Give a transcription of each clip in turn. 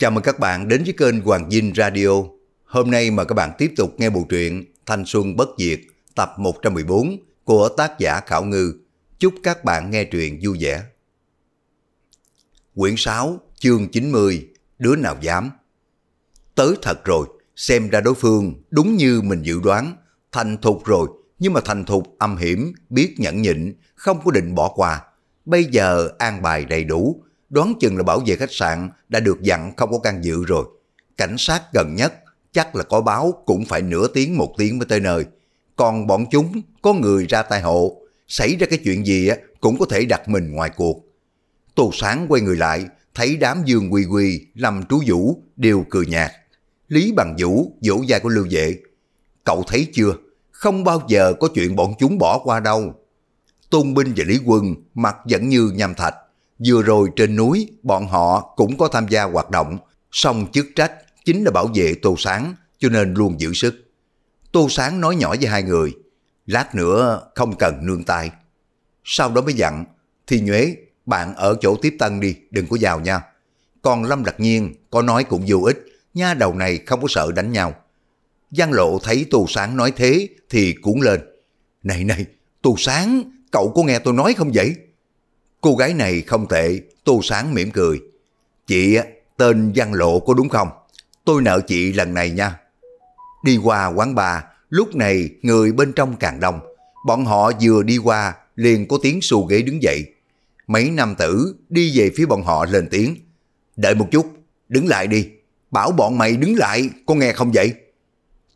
Chào mừng các bạn đến với kênh Hoàng Dinh Radio. Hôm nay mời các bạn tiếp tục nghe bộ truyện Thanh Xuân Bất Diệt tập 114 của tác giả Khảo Ngư. Chúc các bạn nghe truyện vui vẻ. Quyển 6, chương 90, Đứa nào dám. Tới thật rồi, xem ra đối phương đúng như mình dự đoán, thành thục rồi, nhưng mà thành thục âm hiểm, biết nhẫn nhịn, không có định bỏ qua. Bây giờ an bài đầy đủ, đoán chừng là bảo vệ khách sạn đã được dặn không có can dự rồi. Cảnh sát gần nhất chắc là có báo cũng phải nửa tiếng một tiếng mới tới nơi. Còn bọn chúng có người ra tai hộ, xảy ra cái chuyện gì cũng có thể đặt mình ngoài cuộc. Tô Sáng quay người lại, thấy đám Dương Quy Quy, Lâm Trú Vũ đều cười nhạt. Lý Bằng Vũ vỗ vai của Lưu Vệ. Cậu thấy chưa, không bao giờ có chuyện bọn chúng bỏ qua đâu. Tôn Binh và Lý Quân mặt vẫn như nhằm thạch, Vừa rồi trên núi, bọn họ cũng có tham gia hoạt động, song chức trách chính là bảo vệ Tô Sáng, cho nên luôn giữ sức. Tô Sáng nói nhỏ với hai người, lát nữa không cần nương tay. Sau đó mới dặn, thì Nhuế, bạn ở chỗ tiếp tân đi, đừng có vào nha. Còn Lâm đặc Nhiên có nói cũng vô ích, nha đầu này không có sợ đánh nhau. Giang Lộ thấy Tô Sáng nói thế thì cuốn lên. Này này, Tô Sáng, cậu có nghe tôi nói không vậy? Cô gái này không tệ, Tô Sáng mỉm cười. Chị tên văn Lộ có đúng không? Tôi nợ chị lần này nha. Đi qua quán bà, lúc này người bên trong càng đông. Bọn họ vừa đi qua, liền có tiếng xù ghế đứng dậy. Mấy nam tử đi về phía bọn họ lên tiếng. Đợi một chút, đứng lại đi. Bảo bọn mày đứng lại, có nghe không vậy?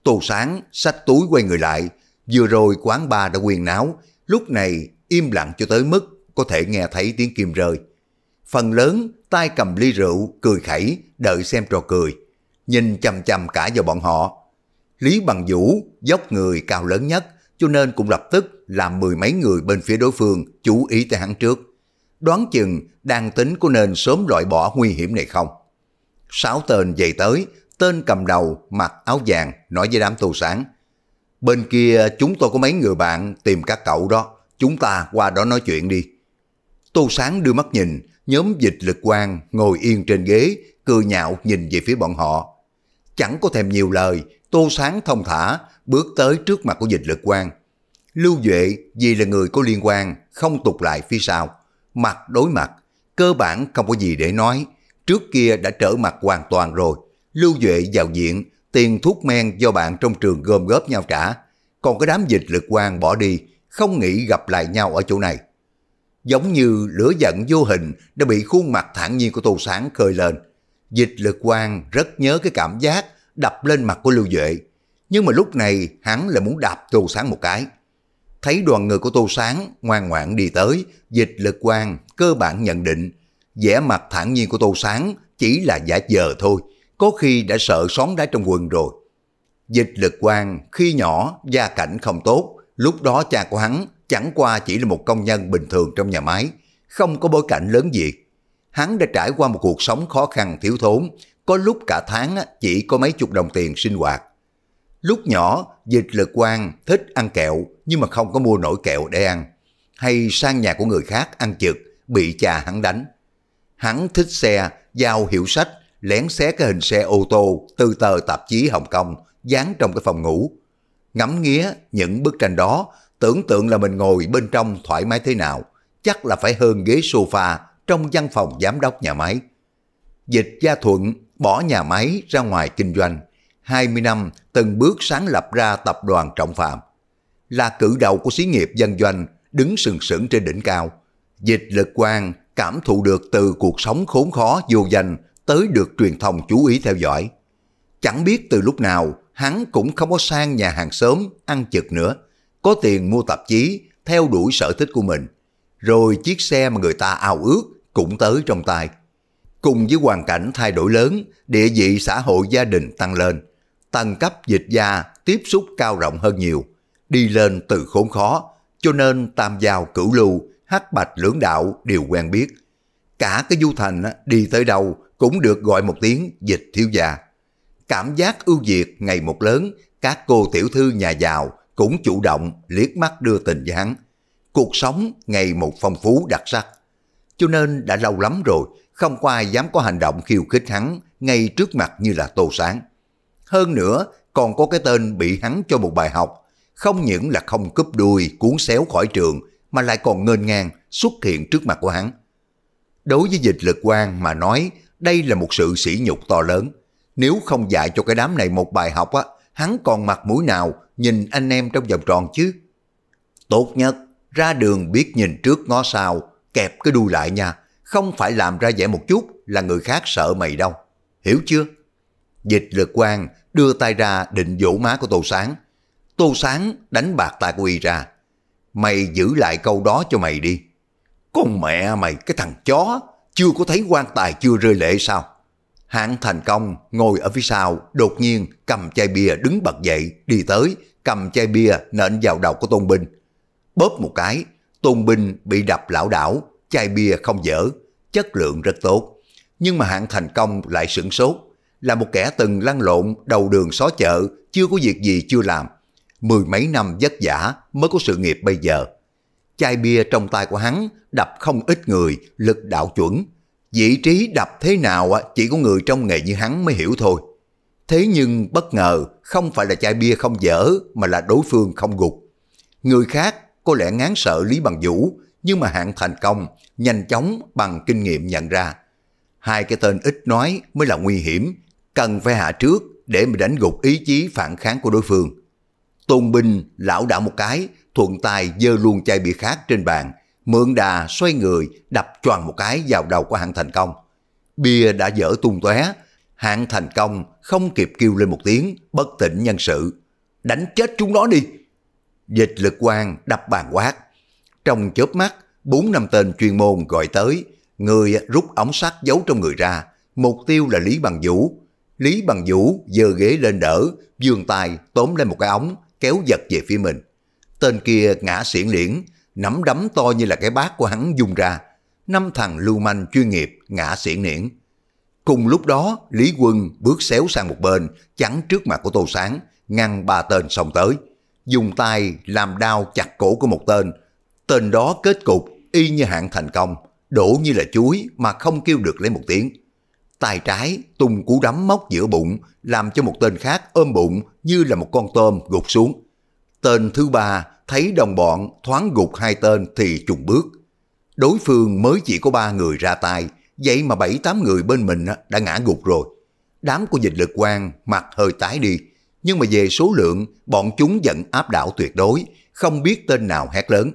Tô Sáng xách túi quay người lại. Vừa rồi quán bà đã quyền náo, lúc này im lặng cho tới mức có thể nghe thấy tiếng kim rơi. Phần lớn tay cầm ly rượu, cười khẩy, đợi xem trò cười. Nhìn chằm chằm cả vào bọn họ. Lý Bằng Vũ, dốc người cao lớn nhất, cho nên cũng lập tức làm mười mấy người bên phía đối phương chú ý tới hắn trước. Đoán chừng đang tính có nên sớm loại bỏ nguy hiểm này không? Sáu tên dậy tới, tên cầm đầu mặc áo vàng nói với đám tù sáng. Bên kia chúng tôi có mấy người bạn tìm các cậu đó, chúng ta qua đó nói chuyện đi. Tô Sáng đưa mắt nhìn, nhóm dịch lực quang ngồi yên trên ghế, cười nhạo nhìn về phía bọn họ. Chẳng có thèm nhiều lời, Tô Sáng thông thả, bước tới trước mặt của dịch lực quang. Lưu Duệ vì là người có liên quan, không tục lại phía sau. Mặt đối mặt, cơ bản không có gì để nói. Trước kia đã trở mặt hoàn toàn rồi. Lưu Duệ vào diện, tiền thuốc men do bạn trong trường gom góp nhau trả. Còn cái đám dịch lực quan bỏ đi, không nghĩ gặp lại nhau ở chỗ này giống như lửa giận vô hình đã bị khuôn mặt thản nhiên của Tô Sáng khơi lên. Dịch lực quang rất nhớ cái cảm giác đập lên mặt của Lưu Duệ, nhưng mà lúc này hắn lại muốn đạp Tô Sáng một cái. Thấy đoàn người của Tô Sáng ngoan ngoãn đi tới, dịch lực quang cơ bản nhận định vẻ mặt thản nhiên của Tô Sáng chỉ là giả dờ thôi, có khi đã sợ xóm đá trong quần rồi. Dịch lực quang khi nhỏ gia cảnh không tốt, lúc đó cha của hắn chẳng qua chỉ là một công nhân bình thường trong nhà máy, không có bối cảnh lớn gì. Hắn đã trải qua một cuộc sống khó khăn thiếu thốn, có lúc cả tháng chỉ có mấy chục đồng tiền sinh hoạt. Lúc nhỏ, dịch lực quan thích ăn kẹo nhưng mà không có mua nổi kẹo để ăn. Hay sang nhà của người khác ăn trực, bị cha hắn đánh. Hắn thích xe, giao hiệu sách, lén xé cái hình xe ô tô từ tờ tạp chí Hồng Kông dán trong cái phòng ngủ. Ngắm nghía những bức tranh đó tưởng tượng là mình ngồi bên trong thoải mái thế nào, chắc là phải hơn ghế sofa trong văn phòng giám đốc nhà máy. Dịch Gia Thuận bỏ nhà máy ra ngoài kinh doanh, 20 năm từng bước sáng lập ra tập đoàn Trọng Phạm. Là cử đầu của xí nghiệp dân doanh, đứng sừng sững trên đỉnh cao. Dịch lực quan cảm thụ được từ cuộc sống khốn khó vô danh tới được truyền thông chú ý theo dõi. Chẳng biết từ lúc nào, hắn cũng không có sang nhà hàng sớm ăn chực nữa, có tiền mua tạp chí, theo đuổi sở thích của mình. Rồi chiếc xe mà người ta ao ước cũng tới trong tay. Cùng với hoàn cảnh thay đổi lớn, địa vị xã hội gia đình tăng lên, tầng cấp dịch gia tiếp xúc cao rộng hơn nhiều, đi lên từ khốn khó, cho nên tam giao cửu lưu, hắc bạch lưỡng đạo đều quen biết. Cả cái du thành đi tới đâu cũng được gọi một tiếng dịch thiếu gia. Cảm giác ưu việt ngày một lớn, các cô tiểu thư nhà giàu cũng chủ động liếc mắt đưa tình với hắn. Cuộc sống ngày một phong phú đặc sắc. Cho nên đã lâu lắm rồi, không có ai dám có hành động khiêu khích hắn ngay trước mặt như là Tô Sáng. Hơn nữa, còn có cái tên bị hắn cho một bài học, không những là không cúp đuôi cuốn xéo khỏi trường mà lại còn ngên ngang xuất hiện trước mặt của hắn. Đối với dịch lực quan mà nói, đây là một sự sỉ nhục to lớn. Nếu không dạy cho cái đám này một bài học á, hắn còn mặt mũi nào nhìn anh em trong vòng tròn chứ. Tốt nhất, ra đường biết nhìn trước ngó sau, kẹp cái đuôi lại nha, không phải làm ra vẻ một chút là người khác sợ mày đâu. Hiểu chưa? Dịch lực quang đưa tay ra định vỗ má của Tô Sáng. Tô Sáng đánh bạc tay của y ra. Mày giữ lại câu đó cho mày đi. Con mẹ mày cái thằng chó, chưa có thấy quan tài chưa rơi lệ sao? Hạng thành công ngồi ở phía sau, đột nhiên cầm chai bia đứng bật dậy, đi tới, cầm chai bia nện vào đầu của Tôn Binh. Bóp một cái, Tôn Binh bị đập lão đảo, chai bia không dở, chất lượng rất tốt. Nhưng mà hạng thành công lại sửng sốt, là một kẻ từng lăn lộn đầu đường xó chợ, chưa có việc gì chưa làm. Mười mấy năm vất vả mới có sự nghiệp bây giờ. Chai bia trong tay của hắn đập không ít người, lực đạo chuẩn. Vị trí đập thế nào chỉ có người trong nghề như hắn mới hiểu thôi. Thế nhưng bất ngờ không phải là chai bia không dở mà là đối phương không gục. Người khác có lẽ ngán sợ Lý Bằng Vũ, nhưng mà hạng thành công, nhanh chóng bằng kinh nghiệm nhận ra. Hai cái tên ít nói mới là nguy hiểm, cần phải hạ trước để mà đánh gục ý chí phản kháng của đối phương. Tôn Binh lão đảo một cái, thuận tay dơ luôn chai bia khác trên bàn, mượn đà xoay người đập choàng một cái vào đầu của hạng thành công. Bia đã dở tung tóe, hạng thành công không kịp kêu lên một tiếng, bất tỉnh nhân sự. Đánh chết chúng nó đi! Dịch lực quang đập bàn quát. Trong chớp mắt, bốn năm tên chuyên môn gọi tới, người rút ống sắt giấu trong người ra, mục tiêu là Lý Bằng Vũ. Lý Bằng Vũ giơ ghế lên đỡ, giương tay tóm lên một cái ống, kéo giật về phía mình. Tên kia ngã xiển liễn, nắm đấm to như là cái bát của hắn dùng ra. Năm thằng lưu manh chuyên nghiệp ngã xiển liễn. Cùng lúc đó, Lý Quân bước xéo sang một bên, chắn trước mặt của Tô Sáng, ngăn ba tên xông tới. Dùng tay làm đao chặt cổ của một tên. Tên đó kết cục y như hạng thành công, đổ như là chuối mà không kêu được lấy một tiếng. Tay trái tung cú đấm móc giữa bụng, làm cho một tên khác ôm bụng như là một con tôm gục xuống. Tên thứ ba thấy đồng bọn thoáng gục hai tên thì trùng bước. Đối phương mới chỉ có ba người ra tay, Vậy mà bảy tám người bên mình đã ngã gục rồi. Đám của dịch lực quang mặt hơi tái đi, nhưng mà về số lượng, bọn chúng vẫn áp đảo tuyệt đối, không biết tên nào hét lớn.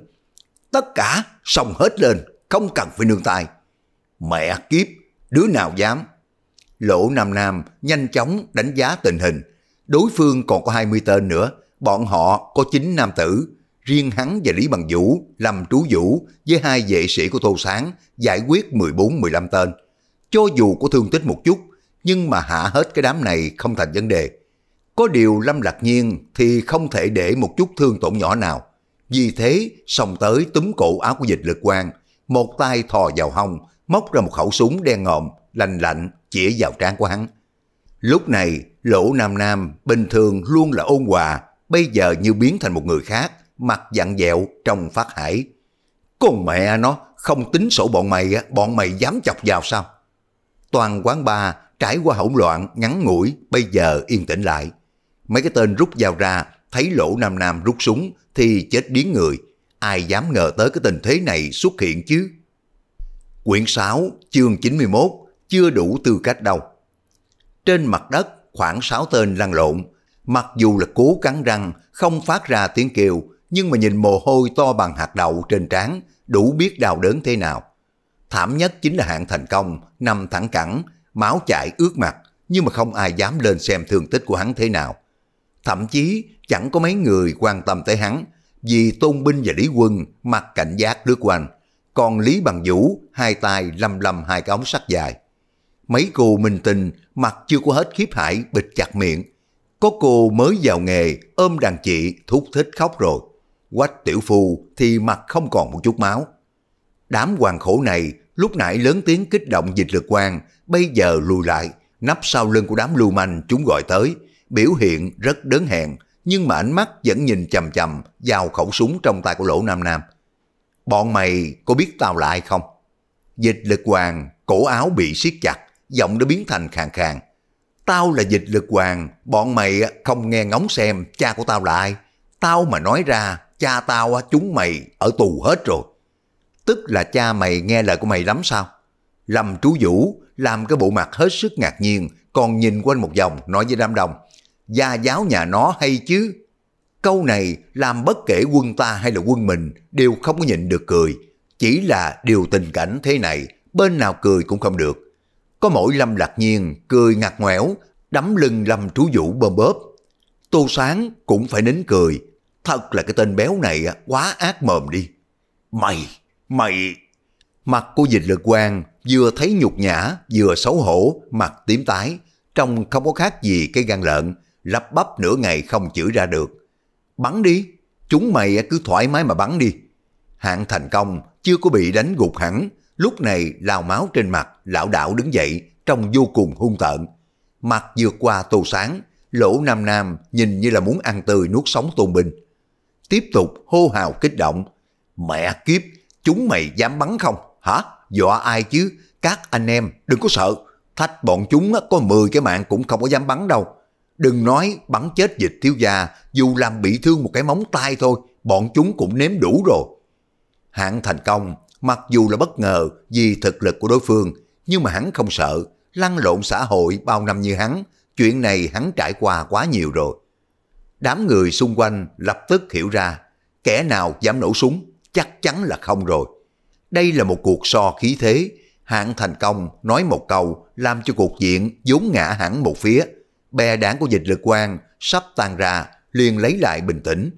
Tất cả xông hết lên, không cần phải nương tay. Mẹ kiếp, đứa nào dám. Lỗ Nam Nam nhanh chóng đánh giá tình hình. Đối phương còn có 20 tên nữa, bọn họ có 9 nam tử, riêng hắn và Lý Bằng Vũ, Lâm Trú Vũ với hai vệ sĩ của Tô Sáng giải quyết 14-15 tên. Cho dù có thương tích một chút, nhưng mà hạ hết cái đám này không thành vấn đề. Có điều Lâm Lạc Nhiên thì không thể để một chút thương tổn nhỏ nào. Vì thế, sòng tới túm cổ áo của dịch lực quang, một tay thò vào hông, móc ra một khẩu súng đen ngòm, lành lạnh, chĩa vào trán của hắn. Lúc này, lỗ nam nam bình thường luôn là ôn hòa, bây giờ như biến thành một người khác, mặt dặn dẹo trong phát hải. Con mẹ nó, không tính sổ bọn mày, bọn mày dám chọc vào sao? Toàn quán ba trải qua hỗn loạn, ngắn ngủi, bây giờ yên tĩnh lại. Mấy cái tên rút dao ra, thấy lỗ nam nam rút súng thì chết điếng người. Ai dám ngờ tới cái tình thế này xuất hiện chứ? Quyển 6, chương 91, chưa đủ tư cách đâu. Trên mặt đất, khoảng 6 tên lăn lộn, mặc dù là cố cắn răng, không phát ra tiếng kêu, nhưng mà nhìn mồ hôi to bằng hạt đậu trên trán, đủ biết đau đớn thế nào. Thảm nhất chính là hạng thành công, nằm thẳng cẳng, máu chảy ướt mặt, nhưng mà không ai dám lên xem thương tích của hắn thế nào. Thậm chí chẳng có mấy người quan tâm tới hắn, vì Tôn Binh và Lý Quân mặc cảnh giác lướt quanh, còn Lý Bằng Vũ hai tay lầm lầm hai cái ống sắt dài. Mấy cô minh tình mặt chưa có hết khiếp hải bịt chặt miệng. Có cô mới vào nghề ôm đàn chị thúc thích khóc rồi. Quách tiểu phu thì mặt không còn một chút máu. Đám hoàng khổ này lúc nãy lớn tiếng kích động dịch lực quan, bây giờ lùi lại, nắp sau lưng của đám lưu manh chúng gọi tới, biểu hiện rất đớn hẹn, nhưng mà ánh mắt vẫn nhìn chầm chầm vào khẩu súng trong tay của lỗ nam nam. Bọn mày có biết tao là ai không? Dịch lực hoàng, cổ áo bị siết chặt, giọng đã biến thành khàn khàn. Tao là dịch lực hoàng, bọn mày không nghe ngóng xem cha của tao lại, Tao mà nói ra cha tao á chúng mày ở tù hết rồi. Tức là cha mày nghe lời của mày lắm sao? Lâm chú Vũ làm cái bộ mặt hết sức ngạc nhiên, còn nhìn quanh một vòng nói với đám đông, gia giáo nhà nó hay chứ? Câu này làm bất kể quân ta hay là quân mình đều không có nhịn được cười, chỉ là điều tình cảnh thế này, bên nào cười cũng không được. Có mỗi Lâm Lạc Nhiên cười ngặt ngoẻo, đấm lưng Lâm chú Vũ bơm bóp. Tô Sáng cũng phải nín cười, Thật là cái tên béo này quá ác mồm đi. Mày, mày... Mặt của dịch lực quang vừa thấy nhục nhã, vừa xấu hổ, mặt tím tái, trông không có khác gì cái gan lợn, lắp bắp nửa ngày không chửi ra được. Bắn đi, chúng mày cứ thoải mái mà bắn đi. Hạng thành công chưa có bị đánh gục hẳn, lúc này lao máu trên mặt, lão đảo đứng dậy, trông vô cùng hung tợn. Mặt vượt qua tù sáng, lỗ nam nam nhìn như là muốn ăn tươi nuốt sống tôn binh tiếp tục hô hào kích động. Mẹ kiếp, chúng mày dám bắn không? Hả? Dọa ai chứ? Các anh em đừng có sợ, thách bọn chúng có 10 cái mạng cũng không có dám bắn đâu. Đừng nói bắn chết dịch thiếu gia, dù làm bị thương một cái móng tay thôi, bọn chúng cũng nếm đủ rồi. Hạng thành công, mặc dù là bất ngờ vì thực lực của đối phương, nhưng mà hắn không sợ, lăn lộn xã hội bao năm như hắn, chuyện này hắn trải qua quá nhiều rồi. Đám người xung quanh lập tức hiểu ra, kẻ nào dám nổ súng chắc chắn là không rồi. Đây là một cuộc so khí thế, hạng thành công nói một câu làm cho cuộc diện vốn ngã hẳn một phía. Bè đảng của dịch lực quan sắp tan ra, liền lấy lại bình tĩnh.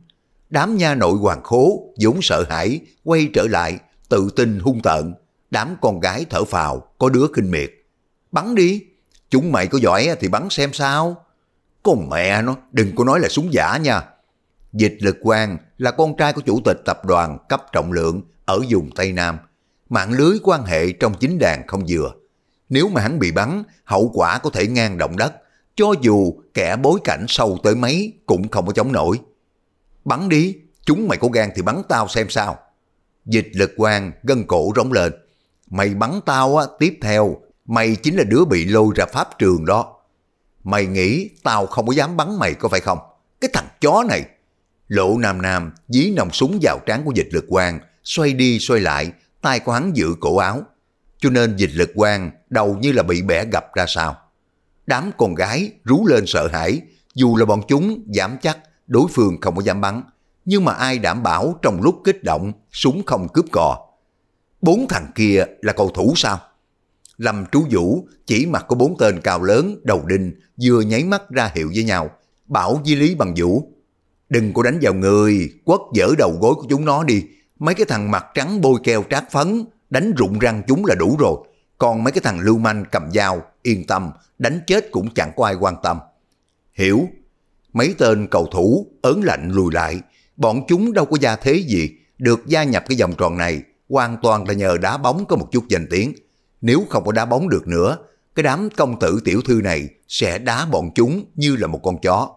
Đám nha nội hoàng khố vốn sợ hãi, quay trở lại, tự tin hung tợn. Đám con gái thở phào, có đứa kinh miệt. Bắn đi, chúng mày có giỏi thì bắn xem sao. Con mẹ nó, đừng có nói là súng giả nha. Dịch lực quang là con trai của chủ tịch tập đoàn cấp trọng lượng ở vùng Tây Nam. Mạng lưới quan hệ trong chính đàn không vừa. Nếu mà hắn bị bắn, hậu quả có thể ngang động đất. Cho dù kẻ bối cảnh sâu tới mấy cũng không có chống nổi. Bắn đi, chúng mày có gan thì bắn tao xem sao. Dịch lực quang gân cổ rống lên. Mày bắn tao á, tiếp theo, mày chính là đứa bị lôi ra pháp trường đó. Mày nghĩ tao không có dám bắn mày có phải không? Cái thằng chó này! Lộ Nam Nam dí nòng súng vào trán của dịch lực quang, xoay đi xoay lại, tay của hắn giữ cổ áo. Cho nên dịch lực quang đầu như là bị bẻ gập ra sao. Đám con gái rú lên sợ hãi, dù là bọn chúng dám chắc đối phương không có dám bắn. Nhưng mà ai đảm bảo trong lúc kích động súng không cướp cò. Bốn thằng kia là cầu thủ sao? Lâm Trú Vũ chỉ mặt có bốn tên cao lớn, đầu đinh, vừa nháy mắt ra hiệu với nhau, bảo di Lý Bằng Vũ. Đừng có đánh vào người, quất dở đầu gối của chúng nó đi. Mấy cái thằng mặt trắng bôi keo trát phấn, đánh rụng răng chúng là đủ rồi. Còn mấy cái thằng lưu manh cầm dao, yên tâm, đánh chết cũng chẳng có ai quan tâm. Hiểu, mấy tên cầu thủ ớn lạnh lùi lại, bọn chúng đâu có gia thế gì, được gia nhập cái vòng tròn này, hoàn toàn là nhờ đá bóng có một chút danh tiếng nếu không có đá bóng được nữa, cái đám công tử tiểu thư này sẽ đá bọn chúng như là một con chó.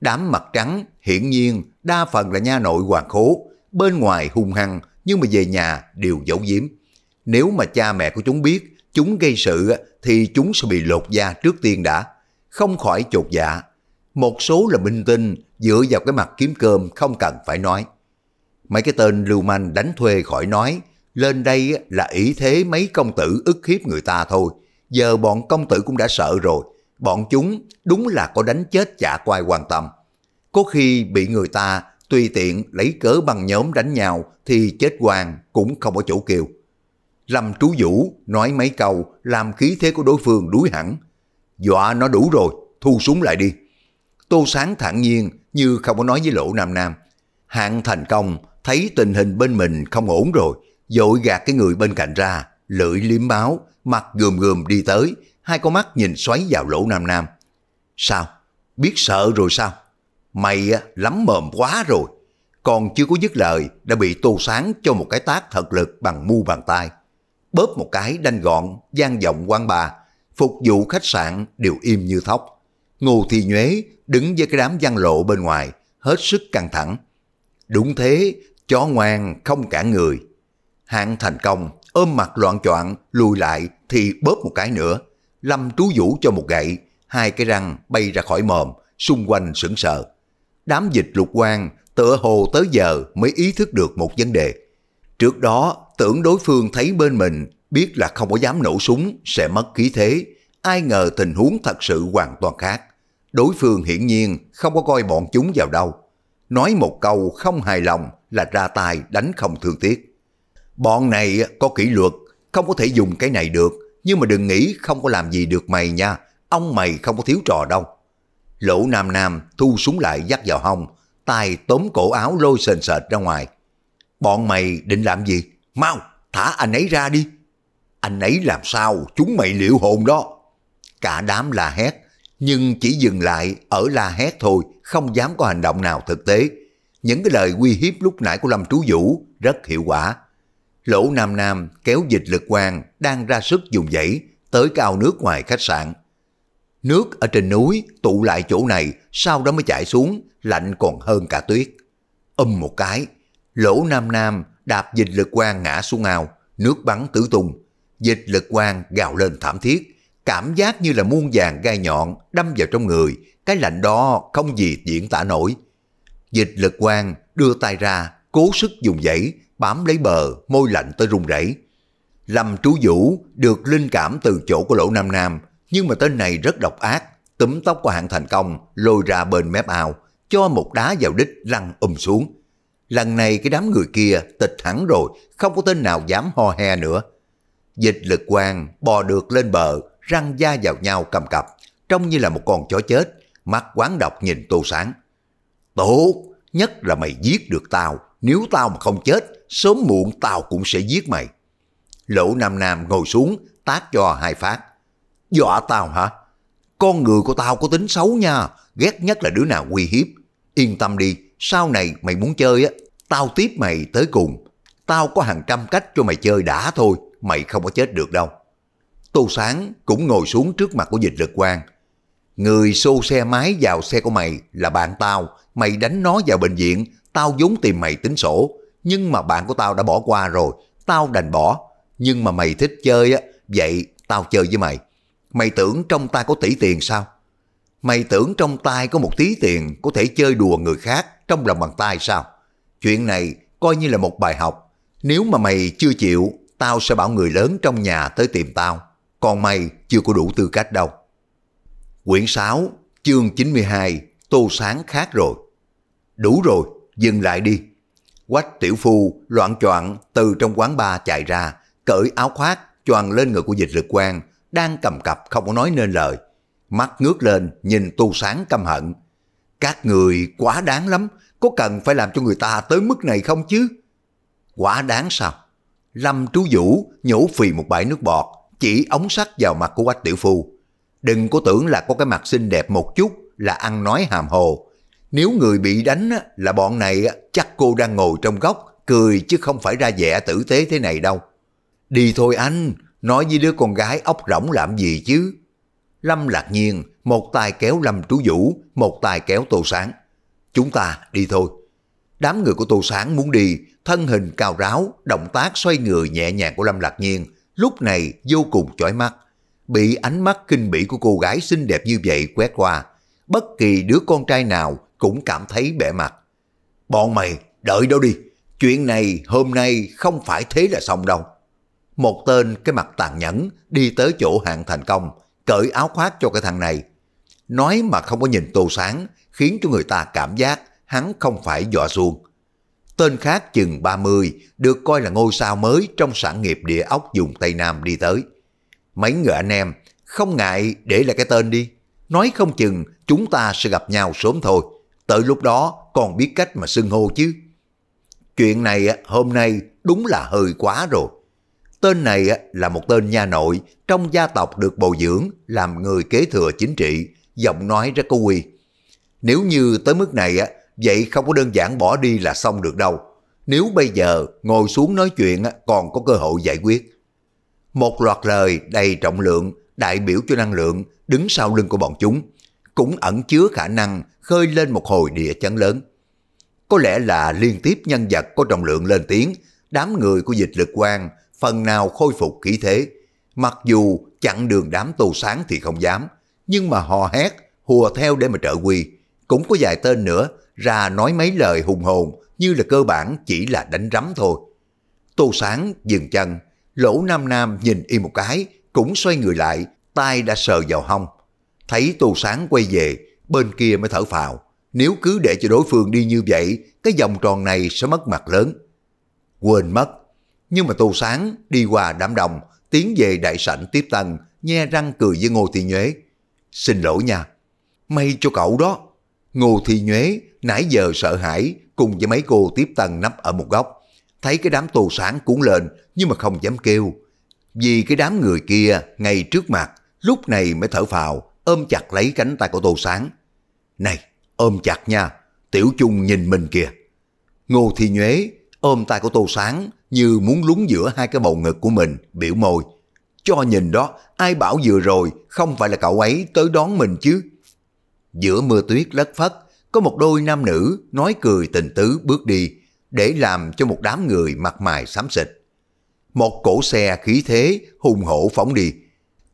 Đám mặt trắng hiển nhiên đa phần là nha nội hoàng khố, bên ngoài hung hăng nhưng mà về nhà đều giấu giếm. Nếu mà cha mẹ của chúng biết chúng gây sự thì chúng sẽ bị lột da trước tiên đã, không khỏi chột dạ. Một số là minh tinh dựa vào cái mặt kiếm cơm không cần phải nói. Mấy cái tên lưu manh đánh thuê khỏi nói lên đây là ý thế mấy công tử ức hiếp người ta thôi. Giờ bọn công tử cũng đã sợ rồi. Bọn chúng đúng là có đánh chết chả quay quan tâm. Có khi bị người ta tùy tiện lấy cớ bằng nhóm đánh nhau thì chết hoàng cũng không có chỗ kêu. Lâm Trú Vũ nói mấy câu làm khí thế của đối phương đuối hẳn. Dọa nó đủ rồi, thu súng lại đi. Tô Sáng thản nhiên như không có nói với Lỗ Nam Nam. Hạng thành công thấy tình hình bên mình không ổn rồi, dội gạt cái người bên cạnh ra, lưỡi liếm máu, mặt gườm gườm đi tới, hai con mắt nhìn xoáy vào lỗ Nam Nam. Sao? Biết sợ rồi sao? Mày lắm mồm quá rồi. Còn chưa có dứt lời đã bị tô sáng cho một cái tác thật lực bằng mu bàn tay. Bóp một cái đanh gọn, gian vọng quan bà, phục vụ khách sạn đều im như thóc. Ngô Thi Nhuế đứng với cái đám văn lộ bên ngoài, hết sức căng thẳng. Đúng thế, chó ngoan không cả người. Hạng thành công, ôm mặt loạn choạng lùi lại thì bóp một cái nữa. Lâm Tú Vũ cho một gậy, hai cái răng bay ra khỏi mồm, xung quanh sững sờ. Đám dịch lục quan tựa hồ tới giờ mới ý thức được một vấn đề. Trước đó, tưởng đối phương thấy bên mình, biết là không có dám nổ súng, sẽ mất khí thế. Ai ngờ tình huống thật sự hoàn toàn khác. Đối phương hiển nhiên không có coi bọn chúng vào đâu. Nói một câu không hài lòng là ra tay đánh không thương tiếc. Bọn này có kỷ luật, không có thể dùng cái này được, nhưng mà đừng nghĩ không có làm gì được mày nha, ông mày không có thiếu trò đâu. Lỗ Nam Nam thu súng lại dắt vào hông, tay tóm cổ áo lôi sền sệt ra ngoài. Bọn mày định làm gì? Mau, thả anh ấy ra đi. Anh ấy làm sao chúng mày liệu hồn đó? Cả đám la hét, nhưng chỉ dừng lại ở la hét thôi, không dám có hành động nào thực tế. Những cái lời uy hiếp lúc nãy của Lâm Trú Vũ rất hiệu quả. Lỗ Nam Nam kéo dịch lực quang đang ra sức dùng dãy tới cao nước ngoài khách sạn. Nước ở trên núi tụ lại chỗ này sau đó mới chảy xuống lạnh còn hơn cả tuyết. Âm một cái, lỗ Nam Nam đạp dịch lực quang ngã xuống ao, nước bắn tử tung. Dịch lực quang gào lên thảm thiết, cảm giác như là muôn vàng gai nhọn đâm vào trong người, cái lạnh đó không gì diễn tả nổi. Dịch lực quang đưa tay ra, cố sức dùng dãy bám lấy bờ, môi lạnh tới run rẩy. Lâm Trú Vũ được linh cảm từ chỗ của Lỗ Nam Nam, nhưng mà tên này rất độc ác, túm tóc của hạng thành công lôi ra bên mép ao, cho một đá vào đích lăn um xuống. Lần này cái đám người kia tịch hẳn rồi, không có tên nào dám ho he nữa. Dịch lực quang bò được lên bờ, răng da vào nhau cầm cặp trông như là một con chó chết, mắt quán độc nhìn tô sáng. Tốt, nhất là mày giết được tao, nếu tao mà không chết, sớm muộn tao cũng sẽ giết mày. Lỗ Nam Nam ngồi xuống, tác cho hai phát. Dọa tao hả? Con người của tao có tính xấu nha, ghét nhất là đứa nào uy hiếp. Yên tâm đi, sau này mày muốn chơi á, tao tiếp mày tới cùng. Tao có hàng trăm cách cho mày chơi đã thôi, mày không có chết được đâu. Tô Sáng cũng ngồi xuống trước mặt của dịch lực quang. Người xô xe máy vào xe của mày là bạn tao, mày đánh nó vào bệnh viện, Tao vốn tìm mày tính sổ, nhưng mà bạn của tao đã bỏ qua rồi, tao đành bỏ. Nhưng mà mày thích chơi á, vậy tao chơi với mày. Mày tưởng trong tay có tỷ tiền sao? Mày tưởng trong tay có một tí tiền có thể chơi đùa người khác trong lòng bàn tay sao? Chuyện này coi như là một bài học. Nếu mà mày chưa chịu, tao sẽ bảo người lớn trong nhà tới tìm tao. Còn mày chưa có đủ tư cách đâu. Quyển 6, chương 92, tô sáng khác rồi. Đủ rồi, dừng lại đi. Quách tiểu phu loạn choạng từ trong quán bar chạy ra, cởi áo khoác, choàng lên người của dịch lực quan, đang cầm cặp không có nói nên lời. Mắt ngước lên, nhìn tu sáng căm hận. Các người quá đáng lắm, có cần phải làm cho người ta tới mức này không chứ? Quá đáng sao? Lâm Trú Vũ nhổ phì một bãi nước bọt, chỉ ống sắt vào mặt của Quách Tiểu Phu. Đừng có tưởng là có cái mặt xinh đẹp một chút là ăn nói hàm hồ, nếu người bị đánh là bọn này chắc cô đang ngồi trong góc cười chứ không phải ra vẻ tử tế thế này đâu. Đi thôi anh, nói với đứa con gái ốc rỗng làm gì chứ. Lâm lạc nhiên, một tay kéo Lâm Trú Vũ, một tay kéo Tô Sáng. Chúng ta đi thôi. Đám người của Tô Sáng muốn đi, thân hình cao ráo, động tác xoay người nhẹ nhàng của Lâm Lạc Nhiên, lúc này vô cùng chói mắt. Bị ánh mắt kinh bỉ của cô gái xinh đẹp như vậy quét qua, bất kỳ đứa con trai nào cũng cảm thấy bẻ mặt. Bọn mày đợi đâu đi, chuyện này hôm nay không phải thế là xong đâu. Một tên cái mặt tàn nhẫn đi tới chỗ hạng thành công, cởi áo khoác cho cái thằng này. Nói mà không có nhìn tô sáng, khiến cho người ta cảm giác hắn không phải dọa xuông. Tên khác chừng 30, được coi là ngôi sao mới trong sản nghiệp địa ốc dùng Tây Nam đi tới. Mấy người anh em, không ngại để lại cái tên đi. Nói không chừng chúng ta sẽ gặp nhau sớm thôi tới lúc đó còn biết cách mà xưng hô chứ. Chuyện này hôm nay đúng là hơi quá rồi. Tên này là một tên nha nội trong gia tộc được bồi dưỡng làm người kế thừa chính trị, giọng nói rất có uy. Nếu như tới mức này vậy không có đơn giản bỏ đi là xong được đâu. Nếu bây giờ ngồi xuống nói chuyện còn có cơ hội giải quyết. Một loạt lời đầy trọng lượng đại biểu cho năng lượng đứng sau lưng của bọn chúng cũng ẩn chứa khả năng khơi lên một hồi địa chấn lớn. Có lẽ là liên tiếp nhân vật có trọng lượng lên tiếng, đám người của dịch lực quan phần nào khôi phục khí thế. Mặc dù chặn đường đám tù sáng thì không dám, nhưng mà hò hét, hùa theo để mà trợ quy. Cũng có vài tên nữa ra nói mấy lời hùng hồn như là cơ bản chỉ là đánh rắm thôi. Tô sáng dừng chân, lỗ nam nam nhìn y một cái, cũng xoay người lại, tay đã sờ vào hông. Thấy tù sáng quay về, bên kia mới thở phào. Nếu cứ để cho đối phương đi như vậy, cái vòng tròn này sẽ mất mặt lớn. Quên mất. Nhưng mà Tô Sáng đi qua đám đồng tiến về đại sảnh tiếp tân, nghe răng cười với Ngô Thị Nhuế. Xin lỗi nha. May cho cậu đó. Ngô Thị Nhuế nãy giờ sợ hãi cùng với mấy cô tiếp tân nấp ở một góc. Thấy cái đám Tô Sáng cuốn lên nhưng mà không dám kêu. Vì cái đám người kia ngay trước mặt lúc này mới thở phào ôm chặt lấy cánh tay của Tô Sáng này, ôm chặt nha, tiểu chung nhìn mình kìa. Ngô Thi Nhuế ôm tay của Tô Sáng như muốn lún giữa hai cái bầu ngực của mình, biểu môi. Cho nhìn đó, ai bảo vừa rồi không phải là cậu ấy tới đón mình chứ. Giữa mưa tuyết lất phất, có một đôi nam nữ nói cười tình tứ bước đi để làm cho một đám người mặt mày xám xịt. Một cổ xe khí thế hùng hổ phóng đi.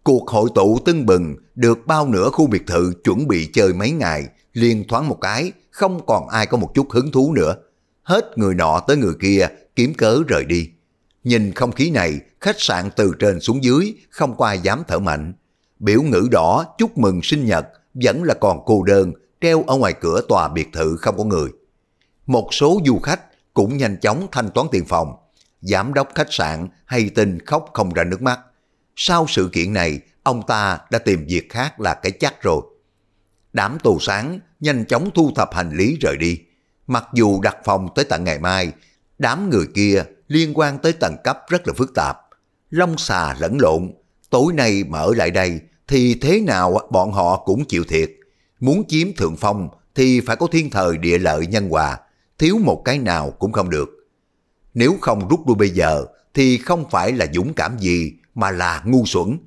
Cuộc hội tụ tưng bừng được bao nửa khu biệt thự chuẩn bị chơi mấy ngày liền thoáng một cái, không còn ai có một chút hứng thú nữa. Hết người nọ tới người kia, kiếm cớ rời đi. Nhìn không khí này, khách sạn từ trên xuống dưới, không có ai dám thở mạnh. Biểu ngữ đỏ chúc mừng sinh nhật, vẫn là còn cô đơn, treo ở ngoài cửa tòa biệt thự không có người. Một số du khách cũng nhanh chóng thanh toán tiền phòng. Giám đốc khách sạn hay tin khóc không ra nước mắt. Sau sự kiện này, ông ta đã tìm việc khác là cái chắc rồi. Đám tù sáng nhanh chóng thu thập hành lý rời đi. Mặc dù đặt phòng tới tận ngày mai, đám người kia liên quan tới tầng cấp rất là phức tạp. Long xà lẫn lộn, tối nay mà ở lại đây thì thế nào bọn họ cũng chịu thiệt. Muốn chiếm thượng phong thì phải có thiên thời địa lợi nhân hòa, thiếu một cái nào cũng không được. Nếu không rút lui bây giờ thì không phải là dũng cảm gì mà là ngu xuẩn.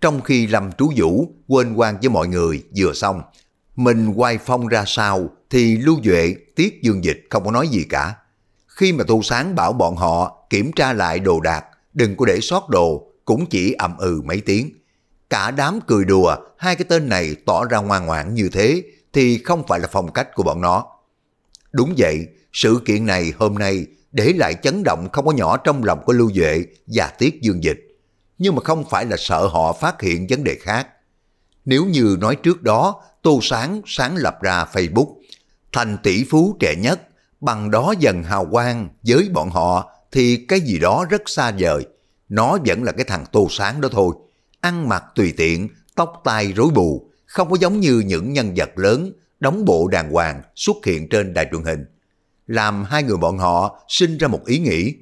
Trong khi Lâm Trú Vũ quên quan với mọi người vừa xong, mình quay phong ra sao thì Lưu Duệ, Tiết Dương Dịch không có nói gì cả. Khi mà tu Sáng bảo bọn họ kiểm tra lại đồ đạc, đừng có để sót đồ, cũng chỉ ầm ừ mấy tiếng. Cả đám cười đùa, hai cái tên này tỏ ra ngoan ngoãn như thế thì không phải là phong cách của bọn nó. Đúng vậy, sự kiện này hôm nay để lại chấn động không có nhỏ trong lòng của Lưu Duệ và Tiết Dương Dịch. Nhưng mà không phải là sợ họ phát hiện vấn đề khác. Nếu như nói trước đó Tô Sáng sáng lập ra Facebook, thành tỷ phú trẻ nhất, bằng đó dần hào quang với bọn họ thì cái gì đó rất xa vời. Nó vẫn là cái thằng Tô Sáng đó thôi, ăn mặc tùy tiện, tóc tai rối bù, không có giống như những nhân vật lớn đóng bộ đàng hoàng xuất hiện trên đài truyền hình. Làm hai người bọn họ sinh ra một ý nghĩ.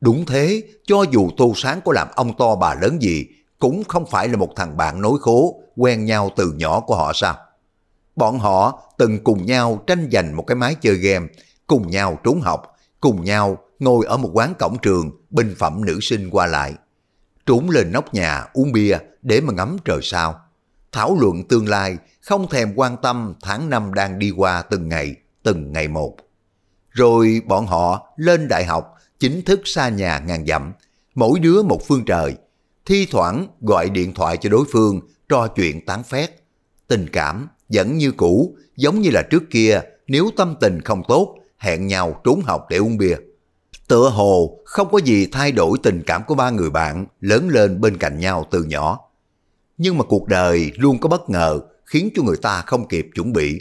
Đúng thế, cho dù Tô Sáng có làm ông to bà lớn gì, cũng không phải là một thằng bạn nối khố quen nhau từ nhỏ của họ sao? Bọn họ từng cùng nhau tranh giành một cái máy chơi game, cùng nhau trốn học, cùng nhau ngồi ở một quán cổng trường, bình phẩm nữ sinh qua lại. Trốn lên nóc nhà uống bia để mà ngắm trời sao. Thảo luận tương lai, không thèm quan tâm tháng năm đang đi qua từng ngày, từng ngày một. Rồi bọn họ lên đại học, chính thức xa nhà ngàn dặm, mỗi đứa một phương trời. Thi thoảng gọi điện thoại cho đối phương, trò chuyện tán phét. Tình cảm vẫn như cũ, giống như là trước kia, nếu tâm tình không tốt, hẹn nhau trốn học để uống bia. Tựa hồ không có gì thay đổi tình cảm của ba người bạn lớn lên bên cạnh nhau từ nhỏ. Nhưng mà cuộc đời luôn có bất ngờ khiến cho người ta không kịp chuẩn bị.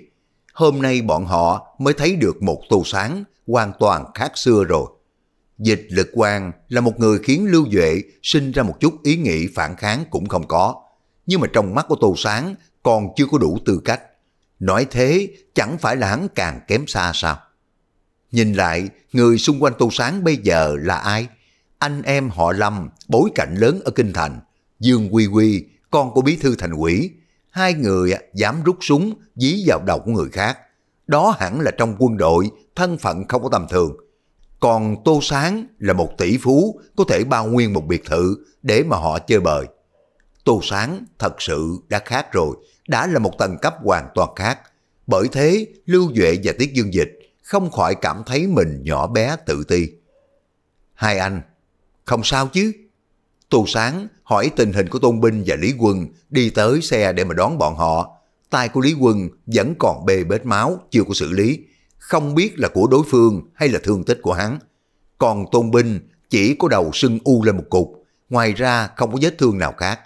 Hôm nay bọn họ mới thấy được một tu sáng hoàn toàn khác xưa rồi. Dịch lực quang là một người khiến Lưu Duệ sinh ra một chút ý nghĩ phản kháng cũng không có. Nhưng mà trong mắt của Tô Sáng còn chưa có đủ tư cách. Nói thế chẳng phải là hắn càng kém xa sao? Nhìn lại, người xung quanh Tô Sáng bây giờ là ai? Anh em họ Lâm, bối cảnh lớn ở Kinh Thành, Dương Quy Quy, con của bí thư thành quỷ. Hai người à, dám rút súng, dí vào đầu của người khác. Đó hẳn là trong quân đội, thân phận không có tầm thường. Còn Tô Sáng là một tỷ phú, có thể bao nguyên một biệt thự để mà họ chơi bời. Tô Sáng thật sự đã khác rồi, đã là một tầng cấp hoàn toàn khác. Bởi thế, Lưu Duệ và Tiết Dương Dịch không khỏi cảm thấy mình nhỏ bé tự ti. Hai anh, không sao chứ? Tô Sáng hỏi tình hình của Tôn Binh và Lý Quân đi tới xe để mà đón bọn họ. Tay của Lý Quân vẫn còn bê bết máu, chưa có xử lý. Không biết là của đối phương hay là thương tích của hắn. Còn Tôn Binh chỉ có đầu sưng u lên một cục, ngoài ra không có vết thương nào khác.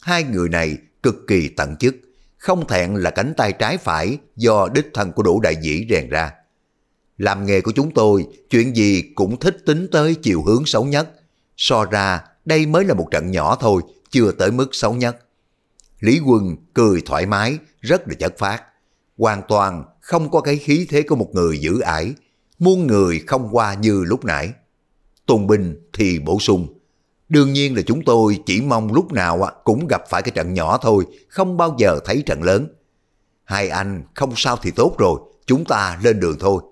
Hai người này cực kỳ tận chức, không thẹn là cánh tay trái phải do đích thân của Đỗ Đại Dĩ rèn ra. Làm nghề của chúng tôi, chuyện gì cũng thích tính tới chiều hướng xấu nhất. So ra, đây mới là một trận nhỏ thôi, chưa tới mức xấu nhất. Lý Quân cười thoải mái, rất là chất phát. Hoàn toàn không có cái khí thế của một người giữ ải. Muôn người không qua như lúc nãy. Tùng Bình thì bổ sung Đương nhiên là chúng tôi chỉ mong lúc nào cũng gặp phải cái trận nhỏ thôi, không bao giờ thấy trận lớn. Hai anh không sao thì tốt rồi, chúng ta lên đường thôi.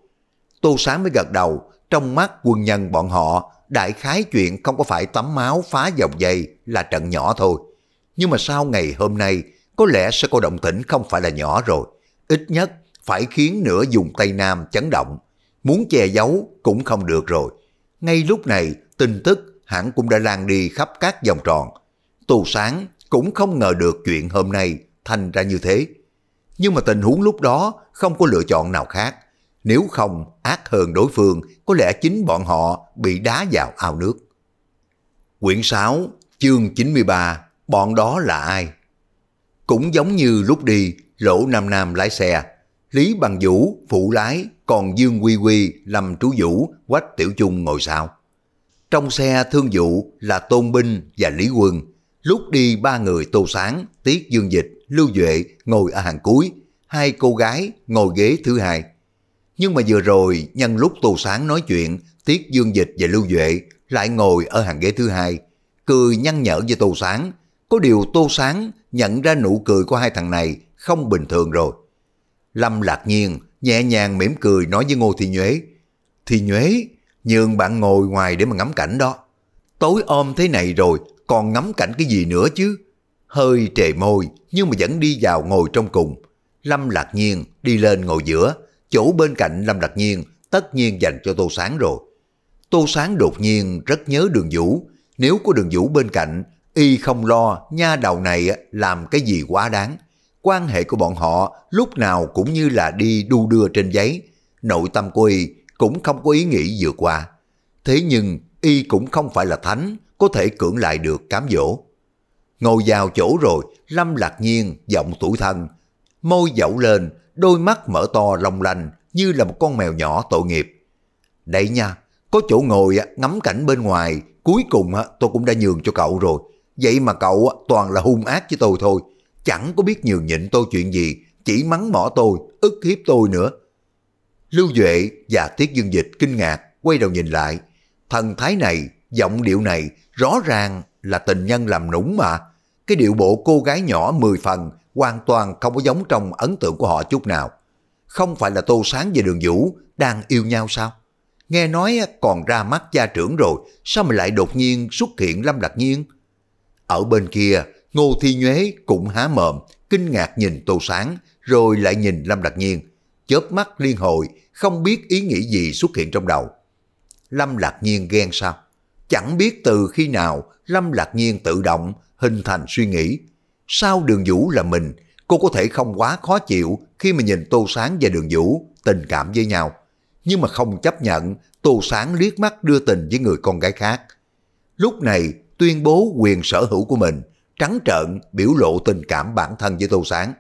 Tô sáng mới gật đầu, trong mắt quân nhân bọn họ, đại khái chuyện không có phải tắm máu phá dòng dây là trận nhỏ thôi. Nhưng mà sau ngày hôm nay, có lẽ sẽ có động tĩnh không phải là nhỏ rồi. Ít nhất phải khiến nửa vùng Tây Nam chấn động. Muốn che giấu cũng không được rồi. Ngay lúc này, tin tức hắn cũng đã lan đi khắp các vòng tròn. Tù sáng cũng không ngờ được chuyện hôm nay thành ra như thế. Nhưng mà tình huống lúc đó không có lựa chọn nào khác. Nếu không, ác hơn đối phương, có lẽ chính bọn họ bị đá vào ao nước. Quyển 6, chương 93, bọn đó là ai? Cũng giống như lúc đi, Lỗ Nam Nam lái xe, Lý Bằng Vũ phụ lái, còn Dương Quy Quy, Lâm Trú Vũ, Quách Tiểu Trung ngồi sau. Trong xe thương vụ là Tôn Binh và Lý Quân. Lúc đi ba người Tô Sáng, Tiết Dương Dịch, Lưu Duệ ngồi ở hàng cuối, hai cô gái ngồi ghế thứ hai. Nhưng mà vừa rồi, nhân lúc Tô Sáng nói chuyện, Tiết Dương Dịch và Lưu Duệ lại ngồi ở hàng ghế thứ hai, cười nhăn nhở với Tô Sáng. Có điều Tô Sáng nhận ra nụ cười của hai thằng này không bình thường rồi. Lâm lạc nhiên, nhẹ nhàng mỉm cười nói với Ngô Thị Nhuế. Thị Nhuế, nhường bạn ngồi ngoài để mà ngắm cảnh đó. Tối ôm thế này rồi, còn ngắm cảnh cái gì nữa chứ? Hơi trề môi, nhưng mà vẫn đi vào ngồi trong cùng. Lâm Lạc Nhiên đi lên ngồi giữa, chỗ bên cạnh Lâm Lạc Nhiên tất nhiên dành cho Tô Sáng rồi. Tô Sáng đột nhiên rất nhớ đường vũ, nếu có đường vũ bên cạnh, y không lo nha đầu này làm cái gì quá đáng. Quan hệ của bọn họ lúc nào cũng như là đi đu đưa trên giấy, nội tâm của y cũng không có ý nghĩ vừa qua. Thế nhưng y cũng không phải là thánh, có thể cưỡng lại được cám dỗ. Ngồi vào chỗ rồi, Lâm lạc nhiên giọng tủi thân, môi dẫu lên, đôi mắt mở to long lanh như là một con mèo nhỏ tội nghiệp. Đấy nha, có chỗ ngồi ngắm cảnh bên ngoài, cuối cùng tôi cũng đã nhường cho cậu rồi. Vậy mà cậu toàn là hung ác với tôi thôi, chẳng có biết nhường nhịn tôi chuyện gì, chỉ mắng mỏ tôi, ức hiếp tôi nữa, Lưu Duệ và Tiết Dương Dịch kinh ngạc, quay đầu nhìn lại. Thần thái này, giọng điệu này rõ ràng là tình nhân làm nũng mà. Cái điệu bộ cô gái nhỏ 10 phần hoàn toàn không có giống trong ấn tượng của họ chút nào. Không phải là Tô Sáng và Đường Vũ đang yêu nhau sao? Nghe nói còn ra mắt gia trưởng rồi, sao mà lại đột nhiên xuất hiện Lâm đặc Nhiên? Ở bên kia, Ngô Thi Nhuế cũng há mồm, kinh ngạc nhìn Tô Sáng, rồi lại nhìn Lâm đặc Nhiên chớp mắt liên hồi không biết ý nghĩ gì xuất hiện trong đầu. Lâm Lạc Nhiên ghen sao? Chẳng biết từ khi nào Lâm Lạc Nhiên tự động hình thành suy nghĩ. Sao đường vũ là mình, cô có thể không quá khó chịu khi mà nhìn Tô Sáng và đường vũ tình cảm với nhau. Nhưng mà không chấp nhận Tô Sáng liếc mắt đưa tình với người con gái khác. Lúc này tuyên bố quyền sở hữu của mình, trắng trợn biểu lộ tình cảm bản thân với Tô Sáng.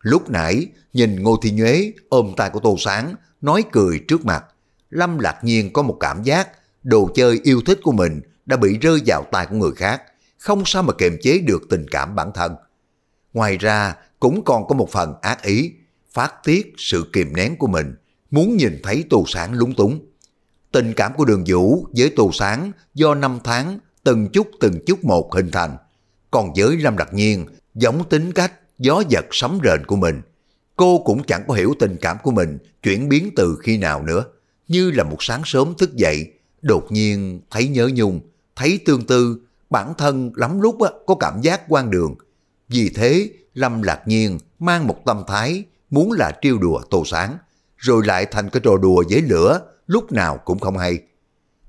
Lúc nãy, nhìn Ngô Thị Nhuế ôm tay của Tô Sáng, nói cười trước mặt. Lâm lạc nhiên có một cảm giác, đồ chơi yêu thích của mình đã bị rơi vào tay của người khác, không sao mà kiềm chế được tình cảm bản thân. Ngoài ra, cũng còn có một phần ác ý, phát tiết sự kiềm nén của mình, muốn nhìn thấy Tô Sáng lúng túng. Tình cảm của Đường Vũ với Tô Sáng do năm tháng từng chút từng chút một hình thành, còn với Lâm Lạc Nhiên, giống tính cách gió giật sấm rền của mình. Cô cũng chẳng có hiểu tình cảm của mình chuyển biến từ khi nào nữa. Như là một sáng sớm thức dậy, đột nhiên thấy nhớ nhung, thấy tương tư, bản thân lắm lúc có cảm giác quan đường. Vì thế, Lâm Lạc Nhiên mang một tâm thái muốn là trêu đùa Tô Sáng, rồi lại thành cái trò đùa dễ lửa lúc nào cũng không hay.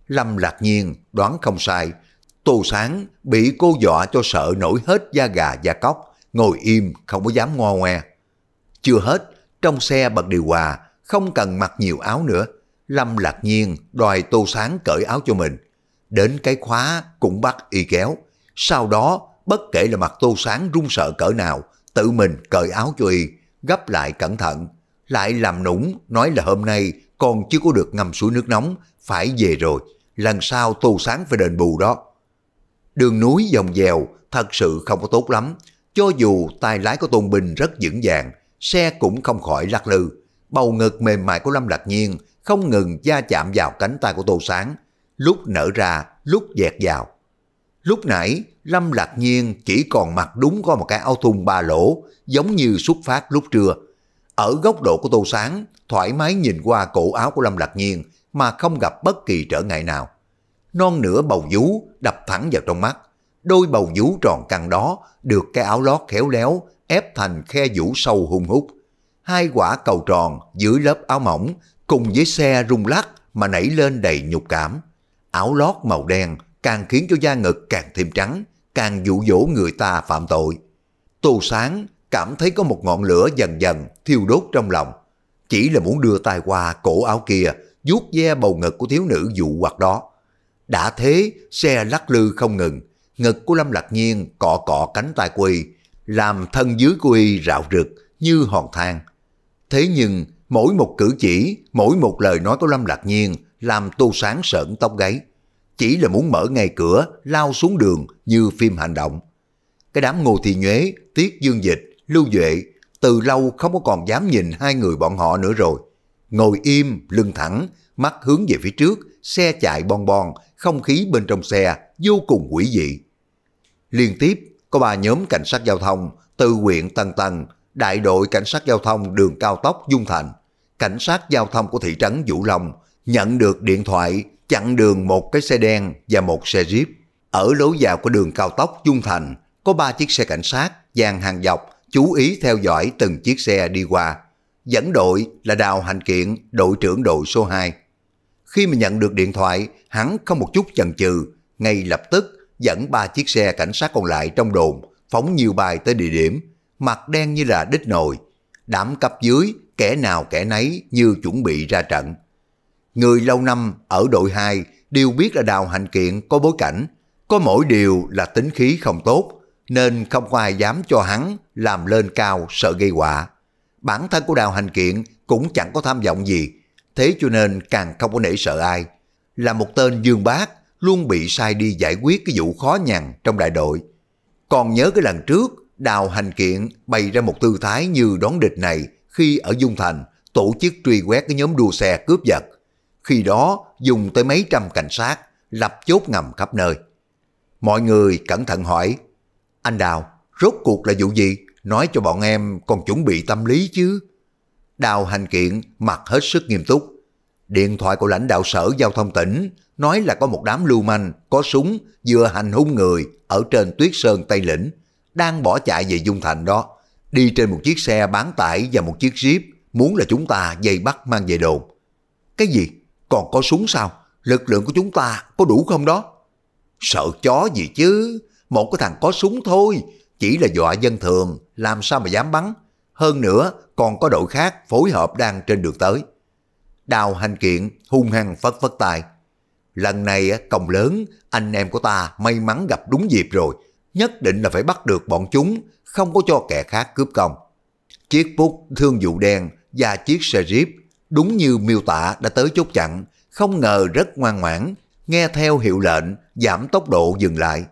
Lâm Lạc Nhiên đoán không sai, Tô Sáng bị cô dọa cho sợ nổi hết da gà da cóc, ngồi im không có dám ngoa ngoe. Chưa hết, trong xe bật điều hòa, không cần mặc nhiều áo nữa. Lâm lạc nhiên đòi tô sáng cởi áo cho mình. Đến cái khóa cũng bắt y kéo. Sau đó, bất kể là mặt tô sáng run sợ cỡ nào, tự mình cởi áo cho y, gấp lại cẩn thận. Lại làm nũng, nói là hôm nay còn chưa có được ngâm suối nước nóng, phải về rồi. Lần sau tô sáng phải đền bù đó. Đường núi dòng dèo thật sự không có tốt lắm, cho dù tài lái của Tôn Bình rất vững vàng, xe cũng không khỏi lắc lư. Bầu ngực mềm mại của Lâm Lạc Nhiên không ngừng da chạm vào cánh tay của Tô Sáng, lúc nở ra, lúc dẹt vào. Lúc nãy, Lâm Lạc Nhiên chỉ còn mặc đúng có một cái áo thun ba lỗ, giống như xuất phát lúc trưa. Ở góc độ của Tô Sáng, thoải mái nhìn qua cổ áo của Lâm Lạc Nhiên mà không gặp bất kỳ trở ngại nào. Non nửa bầu vú đập thẳng vào trong mắt, đôi bầu vú tròn căng đó được cái áo lót khéo léo ép thành khe vũ sâu hung hút. Hai quả cầu tròn dưới lớp áo mỏng cùng với xe rung lắc mà nảy lên đầy nhục cảm. Áo lót màu đen càng khiến cho da ngực càng thêm trắng, càng dụ dỗ người ta phạm tội. Tô Sáng cảm thấy có một ngọn lửa dần dần thiêu đốt trong lòng. Chỉ là muốn đưa tay qua cổ áo kia, vuốt ve bầu ngực của thiếu nữ dụ hoặc đó. Đã thế, xe lắc lư không ngừng, ngực của Lâm Lạc Nhiên cọ cọ cánh tay quỳ làm thân dưới của y rạo rực như hòn than. Thế nhưng, mỗi một cử chỉ, mỗi một lời nói của Lâm Lạc Nhiên làm Tô Sáng sợn tóc gáy. Chỉ là muốn mở ngay cửa, lao xuống đường như phim hành động. Cái đám Ngô Thị Nhuế, Tiết Dương Dịch, Lưu Duệ từ lâu không có còn dám nhìn hai người bọn họ nữa rồi. Ngồi im, lưng thẳng, mắt hướng về phía trước, xe chạy bon bon, không khí bên trong xe vô cùng quỷ dị. Liên tiếp có ba nhóm cảnh sát giao thông từ huyện Tân Tân, đại đội cảnh sát giao thông đường cao tốc Dung Thành, cảnh sát giao thông của thị trấn Vũ Long nhận được điện thoại chặn đường một cái xe đen và một xe jeep. Ở lối vào của đường cao tốc Dung Thành có ba chiếc xe cảnh sát dàn hàng dọc chú ý theo dõi từng chiếc xe đi qua. Dẫn đội là Đào Hành Kiện, đội trưởng đội số 2. Khi mà nhận được điện thoại, hắn không một chút chần chừ, ngay lập tức dẫn ba chiếc xe cảnh sát còn lại trong đồn, phóng nhiều bài tới địa điểm, mặt đen như là đít nồi. Đám cấp dưới, kẻ nào kẻ nấy như chuẩn bị ra trận. Người lâu năm ở đội 2 đều biết là đào hành kiện có bối cảnh, có mỗi điều là tính khí không tốt, nên không có ai dám cho hắn làm lên cao sợ gây họa. Bản thân của đào hành kiện cũng chẳng có tham vọng gì, thế cho nên càng không có nể sợ ai. Là một tên dương bác luôn bị sai đi giải quyết cái vụ khó nhằn trong đại đội. Còn nhớ cái lần trước, đào hành kiện bày ra một tư thái như đón địch này khi ở Dung Thành tổ chức truy quét cái nhóm đua xe cướp giật. Khi đó dùng tới mấy trăm cảnh sát, lập chốt ngầm khắp nơi. Mọi người cẩn thận hỏi, anh Đào, rốt cuộc là vụ gì? Nói cho bọn em còn chuẩn bị tâm lý chứ. Đào hành kiện mặt hết sức nghiêm túc. Điện thoại của lãnh đạo sở giao thông tỉnh nói là có một đám lưu manh, có súng, vừa hành hung người ở trên tuyết sơn Tây Lĩnh, đang bỏ chạy về Dung Thành đó, đi trên một chiếc xe bán tải và một chiếc jeep, muốn là chúng ta dây bắt mang về đồn. Cái gì? Còn có súng sao? Lực lượng của chúng ta có đủ không đó? Sợ chó gì chứ? Một cái thằng có súng thôi, chỉ là dọa dân thường, làm sao mà dám bắn. Hơn nữa, còn có đội khác phối hợp đang trên đường tới. Đào hành kiện hung hăng phất phất tài lần này công lớn, anh em của ta may mắn gặp đúng dịp rồi, nhất định là phải bắt được bọn chúng, không có cho kẻ khác cướp công. Chiếc bút thương vụ đen và chiếc xe jeep đúng như miêu tả đã tới chốt chặn, không ngờ rất ngoan ngoãn, nghe theo hiệu lệnh, giảm tốc độ dừng lại.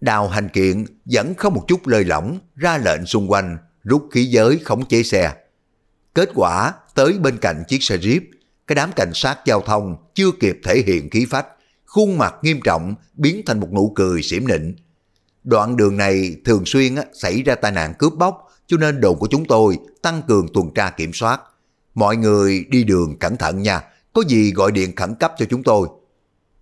Đào hành kiện vẫn không một chút lơi lỏng, ra lệnh xung quanh, rút khí giới khống chế xe. Kết quả tới bên cạnh chiếc xe jeep cái đám cảnh sát giao thông chưa kịp thể hiện khí phách, khuôn mặt nghiêm trọng biến thành một nụ cười xỉm nịnh. Đoạn đường này thường xuyên xảy ra tai nạn cướp bóc, cho nên đồn của chúng tôi tăng cường tuần tra kiểm soát. Mọi người đi đường cẩn thận nha, có gì gọi điện khẩn cấp cho chúng tôi.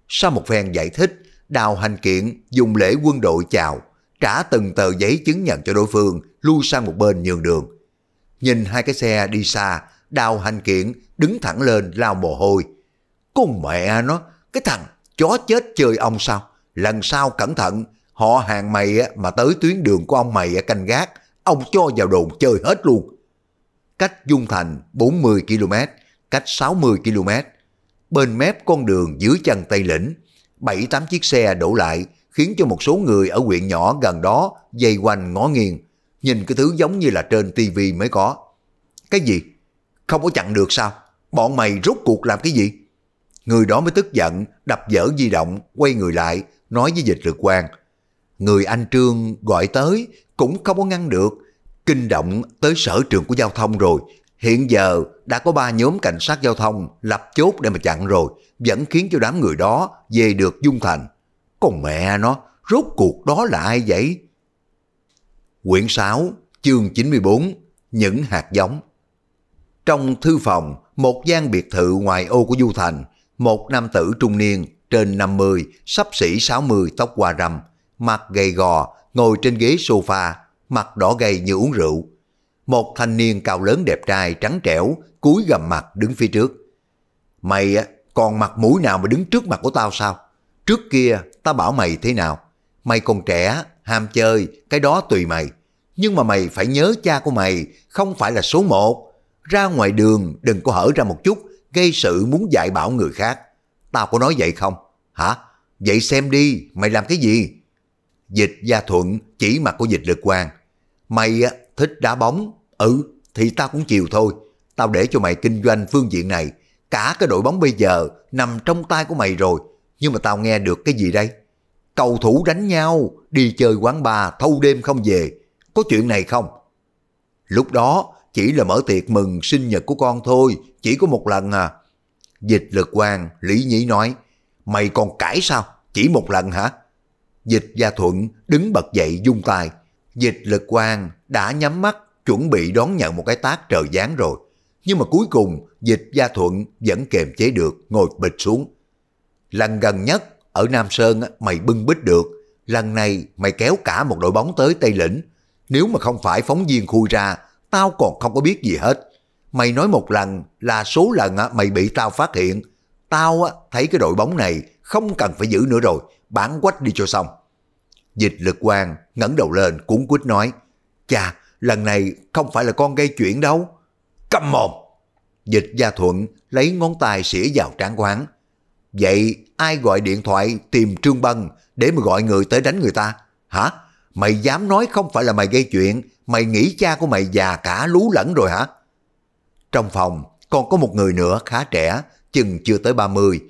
Sau một phen giải thích, đào hành kiện dùng lễ quân đội chào, trả từng tờ giấy chứng nhận cho đối phương, lui sang một bên nhường đường. Nhìn hai cái xe đi xa, đào hành kiện, đứng thẳng lên lao mồ hôi. Con mẹ nó, cái thằng chó chết chơi ông sao? Lần sau cẩn thận, họ hàng mày mà tới tuyến đường của ông mày canh gác, ông cho vào đồn chơi hết luôn. Cách Dung Thành 40 km, cách 60 km. Bên mép con đường dưới chân Tây Lĩnh, 7-8 chiếc xe đổ lại, khiến cho một số người ở huyện nhỏ gần đó dây quanh ngó nghiêng, nhìn cái thứ giống như là trên tivi mới có. Cái gì? không có chặn được sao? Bọn mày rốt cuộc làm cái gì? Người đó mới tức giận, đập dở di động, quay người lại, nói với dịch lực quan. Người anh Trương gọi tới cũng không có ngăn được, kinh động tới sở trường của giao thông rồi. Hiện giờ đã có ba nhóm cảnh sát giao thông lập chốt để mà chặn rồi, vẫn khiến cho đám người đó về được Dung Thành. Còn mẹ nó, rốt cuộc đó là ai vậy? Quyển 6, chương 94, những hạt giống. Trong thư phòng, một gian biệt thự ngoài ô của Du Thành, một nam tử trung niên trên 50, sắp xỉ 60 tóc hoa râm, mặt gầy gò, ngồi trên ghế sofa, mặt đỏ gầy như uống rượu. Một thanh niên cao lớn đẹp trai trắng trẻo, cúi gầm mặt đứng phía trước. Mày còn mặt mũi nào mà đứng trước mặt của tao sao? Trước kia tao bảo mày thế nào? Mày còn trẻ, ham chơi, cái đó tùy mày. Nhưng mà mày phải nhớ cha của mày không phải là số một ra ngoài đường đừng có hở ra một chút, gây sự muốn dạy bảo người khác. Tao có nói vậy không? Hả? Vậy xem đi, mày làm cái gì? Dịch Gia Thuận chỉ mặt của dịch lực quan. Mày thích đá bóng, ừ, thì tao cũng chiều thôi. Tao để cho mày kinh doanh phương diện này. Cả cái đội bóng bây giờ nằm trong tay của mày rồi. Nhưng mà tao nghe được cái gì đây? Cầu thủ đánh nhau, đi chơi quán bar thâu đêm không về. Có chuyện này không? Lúc đó, chỉ là mở tiệc mừng sinh nhật của con thôi, chỉ có một lần à. Dịch lực quang, Lý Nhĩ nói, mày còn cãi sao, chỉ một lần hả? Dịch Gia Thuận đứng bật dậy dung tay. Dịch lực quang đã nhắm mắt, chuẩn bị đón nhận một cái tác trời giáng rồi. Nhưng mà cuối cùng, dịch Gia Thuận vẫn kềm chế được, ngồi bịch xuống. Lần gần nhất, ở Nam Sơn mày bưng bít được. Lần này mày kéo cả một đội bóng tới Tây Lĩnh. Nếu mà không phải phóng viên khui ra tao còn không có biết gì hết. Mày nói một lần là số lần mày bị tao phát hiện. Tao thấy cái đội bóng này không cần phải giữ nữa rồi, bán quách đi cho xong. Dịch lực quang ngẩng đầu lên cuốn quýt nói, Chà, lần này không phải là con gây chuyện đâu. Cầm mồm! Dịch gia thuận lấy ngón tay xỉa vào trán của Vậy ai gọi điện thoại tìm Trương Bân để mà gọi người tới đánh người ta? Hả? Mày dám nói không phải là mày gây chuyện mày nghĩ cha của mày già cả lú lẫn rồi hả? Trong phòng còn có một người nữa khá trẻ, chừng chưa tới 30,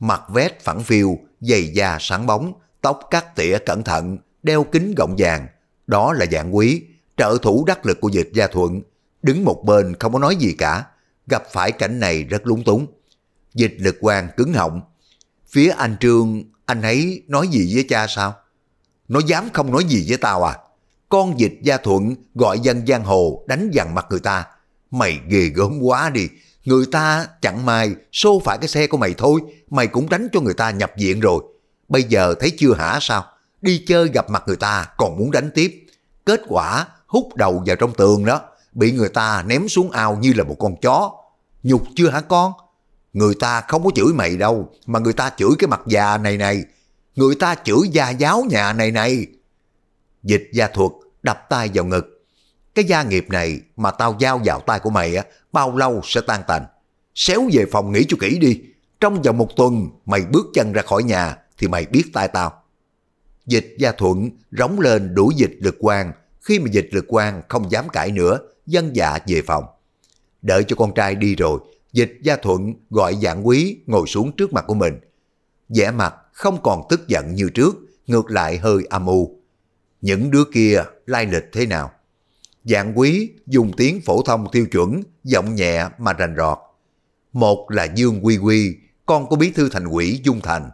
mặt vét phẳng phiêu, giày da sáng bóng, tóc cắt tỉa cẩn thận, đeo kính gọng vàng. Đó là dạng quý, trợ thủ đắc lực của dịch gia thuận, đứng một bên không có nói gì cả, gặp phải cảnh này rất lúng túng. Dịch lực quang cứng họng. Phía anh Trương, anh ấy nói gì với cha sao? Nó dám không nói gì với tao à? con dịch gia thuận gọi dân giang hồ đánh dằn mặt người ta. Mày ghê gớm quá đi, người ta chẳng may xô phải cái xe của mày thôi, mày cũng đánh cho người ta nhập viện rồi. Bây giờ thấy chưa hả sao? Đi chơi gặp mặt người ta còn muốn đánh tiếp. Kết quả hút đầu vào trong tường đó, bị người ta ném xuống ao như là một con chó. Nhục chưa hả con? Người ta không có chửi mày đâu, mà người ta chửi cái mặt già này này. Người ta chửi gia giáo nhà này này dịch gia thuật, đập tay vào ngực. Cái gia nghiệp này mà tao giao vào tay của mày á, bao lâu sẽ tan tành. Xéo về phòng nghỉ cho kỹ đi. Trong vòng một tuần mày bước chân ra khỏi nhà thì mày biết tay tao. Dịch gia thuận rống lên đuổi dịch lực quang. Khi mà dịch lực quang không dám cãi nữa, dân dạ về phòng. Đợi cho con trai đi rồi, dịch gia thuận gọi dạng quý ngồi xuống trước mặt của mình. vẻ mặt không còn tức giận như trước, ngược lại hơi âm u những đứa kia lai lịch thế nào. Dạng quý dùng tiếng phổ thông tiêu chuẩn, giọng nhẹ mà rành rọt. Một là Dương Quy Quy, con của bí thư thành ủy Dung Thành.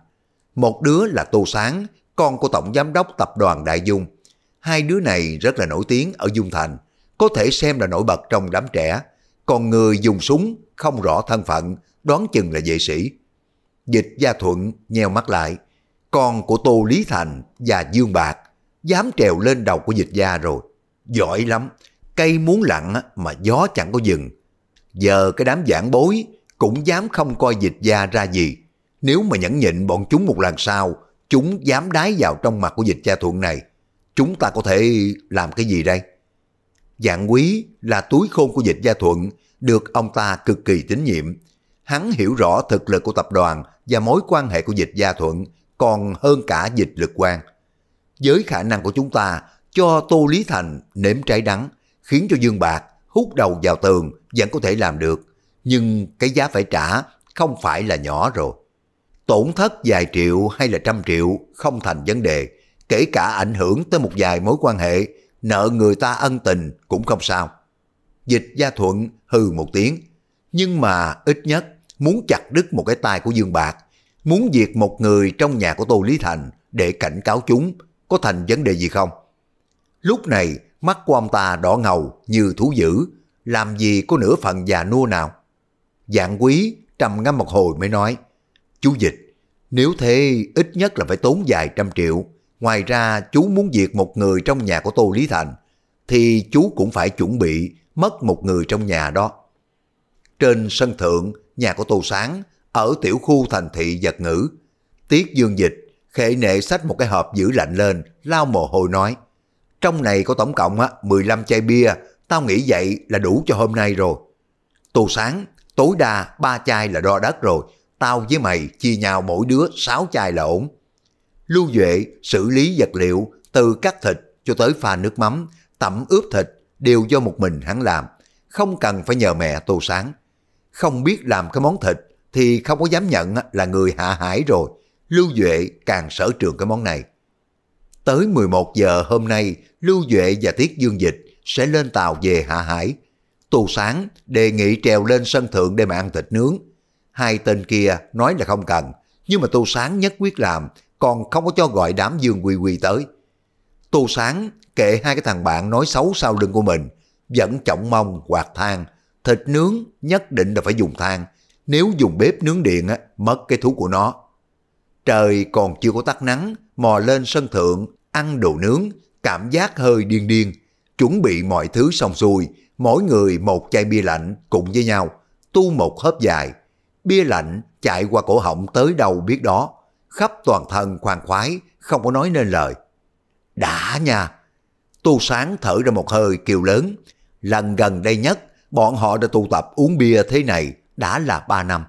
Một đứa là Tô Sáng, con của tổng giám đốc tập đoàn Đại Dung. Hai đứa này rất là nổi tiếng ở Dung Thành, có thể xem là nổi bật trong đám trẻ. Còn người dùng súng không rõ thân phận, đoán chừng là vệ sĩ. Dịch Gia Thuận nheo mắt lại, con của Tô Lý Thành và Dương Bạc dám trèo lên đầu của dịch gia rồi. Giỏi lắm, cây muốn lặn mà gió chẳng có dừng. Giờ cái đám giảng bối cũng dám không coi dịch gia ra gì. Nếu mà nhẫn nhịn bọn chúng một lần sau, chúng dám đái vào trong mặt của dịch gia thuận này. Chúng ta có thể làm cái gì đây? Dạng quý là túi khôn của dịch gia thuận, được ông ta cực kỳ tín nhiệm. Hắn hiểu rõ thực lực của tập đoàn và mối quan hệ của dịch gia thuận còn hơn cả dịch lực quan với khả năng của chúng ta cho Tô Lý Thành nếm trái đắng, khiến cho Dương Bạc hút đầu vào tường vẫn có thể làm được, nhưng cái giá phải trả không phải là nhỏ rồi. Tổn thất vài triệu hay là trăm triệu không thành vấn đề, kể cả ảnh hưởng tới một vài mối quan hệ, nợ người ta ân tình cũng không sao. Dịch Gia Thuận hừ một tiếng, nhưng mà ít nhất muốn chặt đứt một cái tay của Dương Bạc, muốn diệt một người trong nhà của Tô Lý Thành để cảnh cáo chúng có thành vấn đề gì không? Lúc này, mắt của ông ta đỏ ngầu như thú dữ, làm gì có nửa phần già nua nào. Dạng quý trầm ngâm một hồi mới nói, chú dịch, nếu thế ít nhất là phải tốn vài trăm triệu, ngoài ra chú muốn diệt một người trong nhà của Tô Lý Thành, thì chú cũng phải chuẩn bị mất một người trong nhà đó. Trên sân thượng, nhà của Tô Sáng, ở tiểu khu thành thị Giật Ngữ, Tiết Dương Dịch Khệ nệ xách một cái hộp giữ lạnh lên, lao mồ hôi nói. Trong này có tổng cộng á 15 chai bia, tao nghĩ vậy là đủ cho hôm nay rồi. Tù sáng, tối đa ba chai là đo đất rồi, tao với mày chia nhau mỗi đứa 6 chai là ổn. Lưu Duệ xử lý vật liệu từ cắt thịt cho tới pha nước mắm, tẩm ướp thịt đều do một mình hắn làm, không cần phải nhờ mẹ Tô Sáng. Không biết làm cái món thịt thì không có dám nhận là người hạ hải rồi, Lưu Duệ càng sở trường cái món này. Tới 11 giờ hôm nay, Lưu Duệ và Tiết Dương Dịch sẽ lên tàu về Hạ Hải. Tù sáng đề nghị trèo lên sân thượng để mà ăn thịt nướng. Hai tên kia nói là không cần, nhưng mà Tu Sáng nhất quyết làm, còn không có cho gọi đám Dương Quy Quy tới. Tu Sáng kệ hai cái thằng bạn nói xấu sau lưng của mình, vẫn trọng mong quạt than, thịt nướng nhất định là phải dùng than, nếu dùng bếp nướng điện á, mất cái thú của nó. Trời còn chưa có tắt nắng, mò lên sân thượng, ăn đồ nướng, cảm giác hơi điên điên. Chuẩn bị mọi thứ xong xuôi, mỗi người một chai bia lạnh cùng với nhau, tu một hớp dài. Bia lạnh chạy qua cổ họng tới đầu biết đó, khắp toàn thân khoan khoái, không có nói nên lời. Đã nha! Tu sáng thở ra một hơi kiều lớn. Lần gần đây nhất, bọn họ đã tụ tập uống bia thế này đã là ba năm.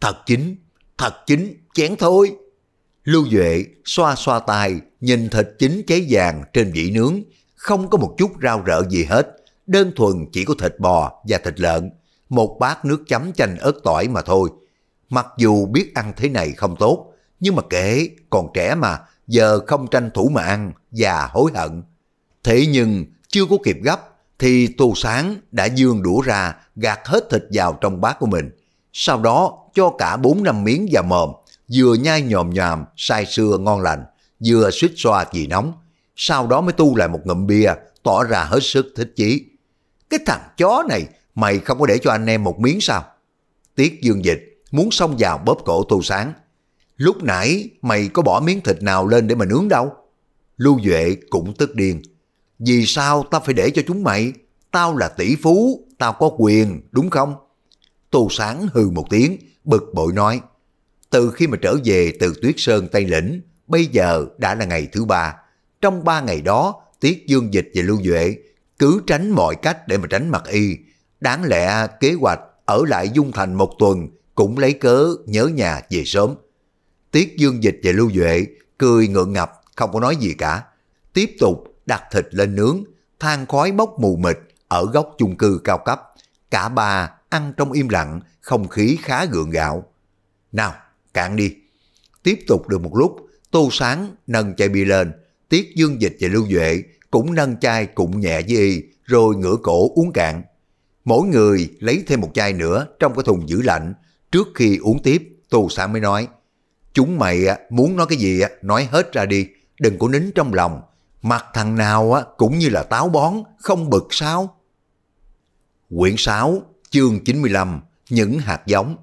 Thật chính, thật chính, chén thôi. Lưu Duệ xoa xoa tay, nhìn thịt chín cháy vàng trên vỉ nướng, không có một chút rau rợ gì hết, đơn thuần chỉ có thịt bò và thịt lợn, một bát nước chấm chanh ớt tỏi mà thôi. Mặc dù biết ăn thế này không tốt, nhưng mà kệ, còn trẻ mà, giờ không tranh thủ mà ăn và hối hận. Thế nhưng chưa có kịp gấp thì Tô Sáng đã dương đũa ra gạt hết thịt vào trong bát của mình. Sau đó cho cả bốn năm miếng vào mồm vừa nhai nhòm nhòm, say sưa ngon lành, vừa suýt xoa gì nóng, sau đó mới tu lại một ngụm bia, tỏ ra hết sức thích chí. Cái thằng chó này, mày không có để cho anh em một miếng sao? Tiết dương dịch, muốn xông vào bóp cổ tu sáng. Lúc nãy mày có bỏ miếng thịt nào lên để mà nướng đâu? Lưu Duệ cũng tức điên. Vì sao tao phải để cho chúng mày? Tao là tỷ phú, tao có quyền, đúng không? tù Sáng hừ một tiếng, bực bội nói. Từ khi mà trở về từ Tuyết Sơn Tây Lĩnh, bây giờ đã là ngày thứ ba. Trong ba ngày đó, Tiết Dương Dịch và Lưu Duệ cứ tránh mọi cách để mà tránh mặt y. Đáng lẽ kế hoạch ở lại Dung Thành một tuần cũng lấy cớ nhớ nhà về sớm. Tiết Dương Dịch và Lưu Duệ cười ngượng ngập, không có nói gì cả. Tiếp tục đặt thịt lên nướng, than khói bốc mù mịt ở góc chung cư cao cấp. Cả ba ăn trong im lặng, không khí khá gượng gạo. Nào, cạn đi. Tiếp tục được một lúc, Tô Sáng nâng chai bia lên, Tiết Dương Dịch và Lưu Duệ cũng nâng chai cũng nhẹ với y, rồi ngửa cổ uống cạn. Mỗi người lấy thêm một chai nữa trong cái thùng giữ lạnh, trước khi uống tiếp, Tô Sáng mới nói, chúng mày muốn nói cái gì nói hết ra đi, đừng có nín trong lòng, mặt thằng nào cũng như là táo bón, không bực sao. Quyển 6, chương 95, những hạt giống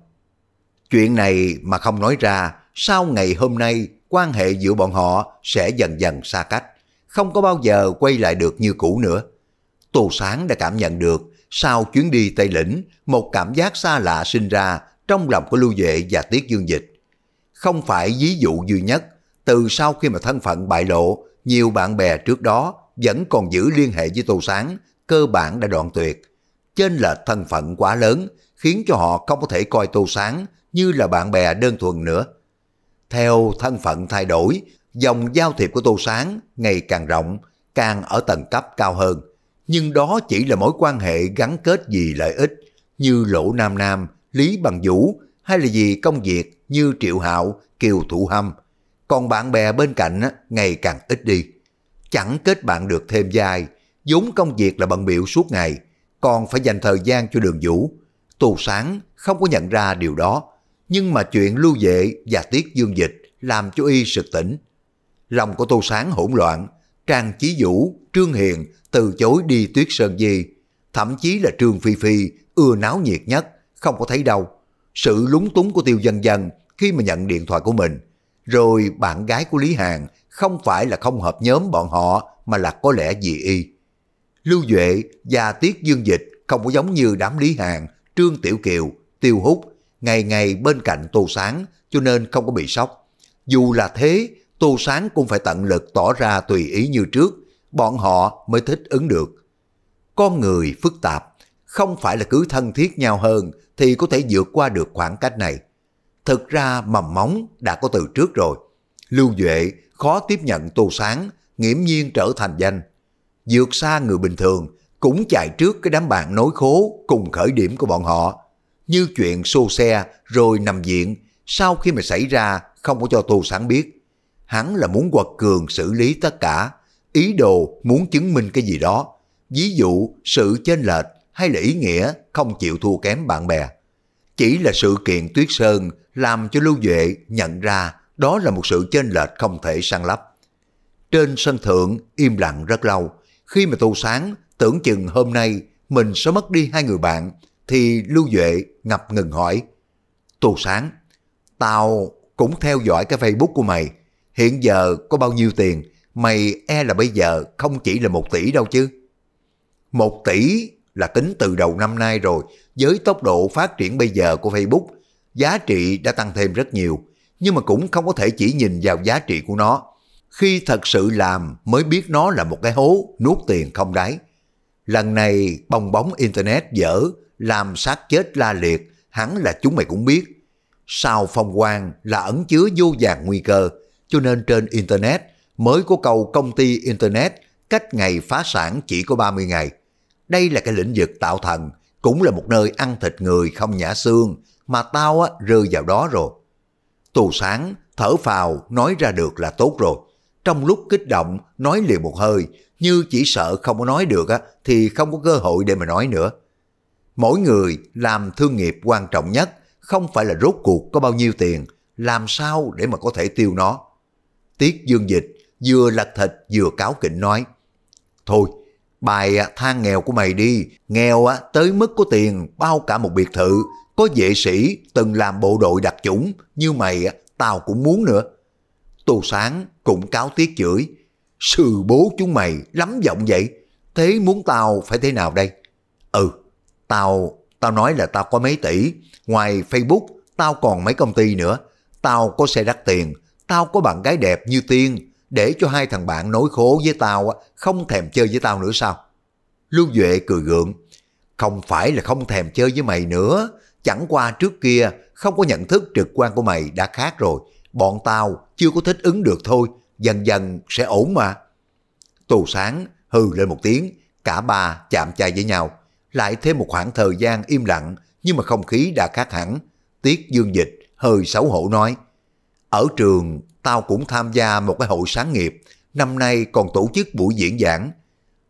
Chuyện này mà không nói ra, sau ngày hôm nay quan hệ giữa bọn họ sẽ dần dần xa cách, không có bao giờ quay lại được như cũ nữa. Tô Sáng đã cảm nhận được sau chuyến đi Tây Lĩnh, một cảm giác xa lạ sinh ra trong lòng của Lưu Duệ và Tiết Dương Dịch. Không phải ví dụ duy nhất, từ sau khi mà thân phận bại lộ, nhiều bạn bè trước đó vẫn còn giữ liên hệ với Tô Sáng, cơ bản đã đoạn tuyệt. Trên là thân phận quá lớn, khiến cho họ không có thể coi Tô Sáng như là bạn bè đơn thuần nữa. Theo thân phận thay đổi, dòng giao thiệp của Tô Sáng ngày càng rộng, càng ở tầng cấp cao hơn. Nhưng đó chỉ là mối quan hệ gắn kết vì lợi ích như Lỗ Nam Nam, Lý Bằng Vũ hay là vì công việc như Triệu Hạo, Kiều Thụ Hâm. Còn bạn bè bên cạnh ngày càng ít đi. Chẳng kết bạn được thêm dài, vốn công việc là bận biểu suốt ngày, còn phải dành thời gian cho đường vũ. Tù sáng không có nhận ra điều đó, nhưng mà chuyện lưu vệ và tiết dương dịch làm cho y sực tỉnh. Lòng của Tô Sáng hỗn loạn, Trang Chí Vũ, Trương Hiền từ chối đi Tuyết Sơn gì thậm chí là Trương Phi Phi ưa náo nhiệt nhất, không có thấy đâu. Sự lúng túng của Tiêu Dân Dân khi mà nhận điện thoại của mình, rồi bạn gái của Lý Hàn không phải là không hợp nhóm bọn họ mà là có lẽ vì y. Lưu Duệ và Tiết Dương Dịch không có giống như đám Lý Hàn, Trương Tiểu Kiều, Tiêu Húc ngày ngày bên cạnh Tô Sáng cho nên không có bị sốc. Dù là thế, Tô Sáng cũng phải tận lực tỏ ra tùy ý như trước, bọn họ mới thích ứng được. Con người phức tạp, không phải là cứ thân thiết nhau hơn thì có thể vượt qua được khoảng cách này. Thực ra mầm móng đã có từ trước rồi. Lưu Duệ khó tiếp nhận Tô Sáng, nghiễm nhiên trở thành danh. Vượt xa người bình thường, cũng chạy trước cái đám bạn nối khố cùng khởi điểm của bọn họ, như chuyện xô xe rồi nằm viện sau khi mà xảy ra không có cho Tô sáng biết. Hắn là muốn quật cường xử lý tất cả, ý đồ muốn chứng minh cái gì đó. Ví dụ sự chênh lệch hay là ý nghĩa không chịu thua kém bạn bè. Chỉ là sự kiện Tuyết Sơn làm cho Lưu Duệ nhận ra đó là một sự chênh lệch không thể săn lấp. Trên sân thượng im lặng rất lâu, khi mà Tô Sáng tưởng chừng hôm nay mình sẽ mất đi hai người bạn thì Lưu Duệ ngập ngừng hỏi. Tô Sáng, tao cũng theo dõi cái Facebook của mày. Hiện giờ có bao nhiêu tiền, mày e là bây giờ không chỉ là một tỷ đâu chứ. Một tỷ là tính từ đầu năm nay rồi, với tốc độ phát triển bây giờ của Facebook, giá trị đã tăng thêm rất nhiều, nhưng mà cũng không có thể chỉ nhìn vào giá trị của nó. Khi thật sự làm mới biết nó là một cái hố nuốt tiền không đáy. Lần này bong bóng Internet dở làm sát chết la liệt, hắn là chúng mày cũng biết. Sao phong quang là ẩn chứa vô vàng nguy cơ, cho nên trên Internet mới có cầu công ty Internet cách ngày phá sản chỉ có 30 ngày. Đây là cái lĩnh vực tạo thần, cũng là một nơi ăn thịt người không nhả xương, mà tao á, rơi vào đó rồi. Tù sáng, thở phào, nói ra được là tốt rồi. Trong lúc kích động, nói liền một hơi, như chỉ sợ không có nói được á, thì không có cơ hội để mà nói nữa. Mỗi người làm thương nghiệp quan trọng nhất không phải là rốt cuộc có bao nhiêu tiền, làm sao để mà có thể tiêu nó. Tiết Dương Dịch vừa lặt thịt vừa cáo kỉnh nói, Thôi, bài à, than nghèo của mày đi, nghèo à, tới mức có tiền bao cả một biệt thự, có vệ sĩ từng làm bộ đội đặc chủng như mày à, tao cũng muốn nữa. Tô Sáng cũng cáo Tiết chửi, Sư bố chúng mày lắm giọng vậy, thế muốn tao phải thế nào đây? Ừ, Tao, tao nói là tao có mấy tỷ, ngoài Facebook tao còn mấy công ty nữa, tao có xe đắt tiền, tao có bạn gái đẹp như tiên, để cho hai thằng bạn nối khổ với tao không thèm chơi với tao nữa sao? Lưu Duệ cười gượng, không phải là không thèm chơi với mày nữa, chẳng qua trước kia không có nhận thức trực quan của mày đã khác rồi, bọn tao chưa có thích ứng được thôi, dần dần sẽ ổn mà. Tù sáng hừ lên một tiếng, cả ba chạm chai với nhau lại thêm một khoảng thời gian im lặng, nhưng mà không khí đã khác hẳn. Tiết Dương Dịch hơi xấu hổ nói, ở trường tao cũng tham gia một cái hội sáng nghiệp, năm nay còn tổ chức buổi diễn giảng.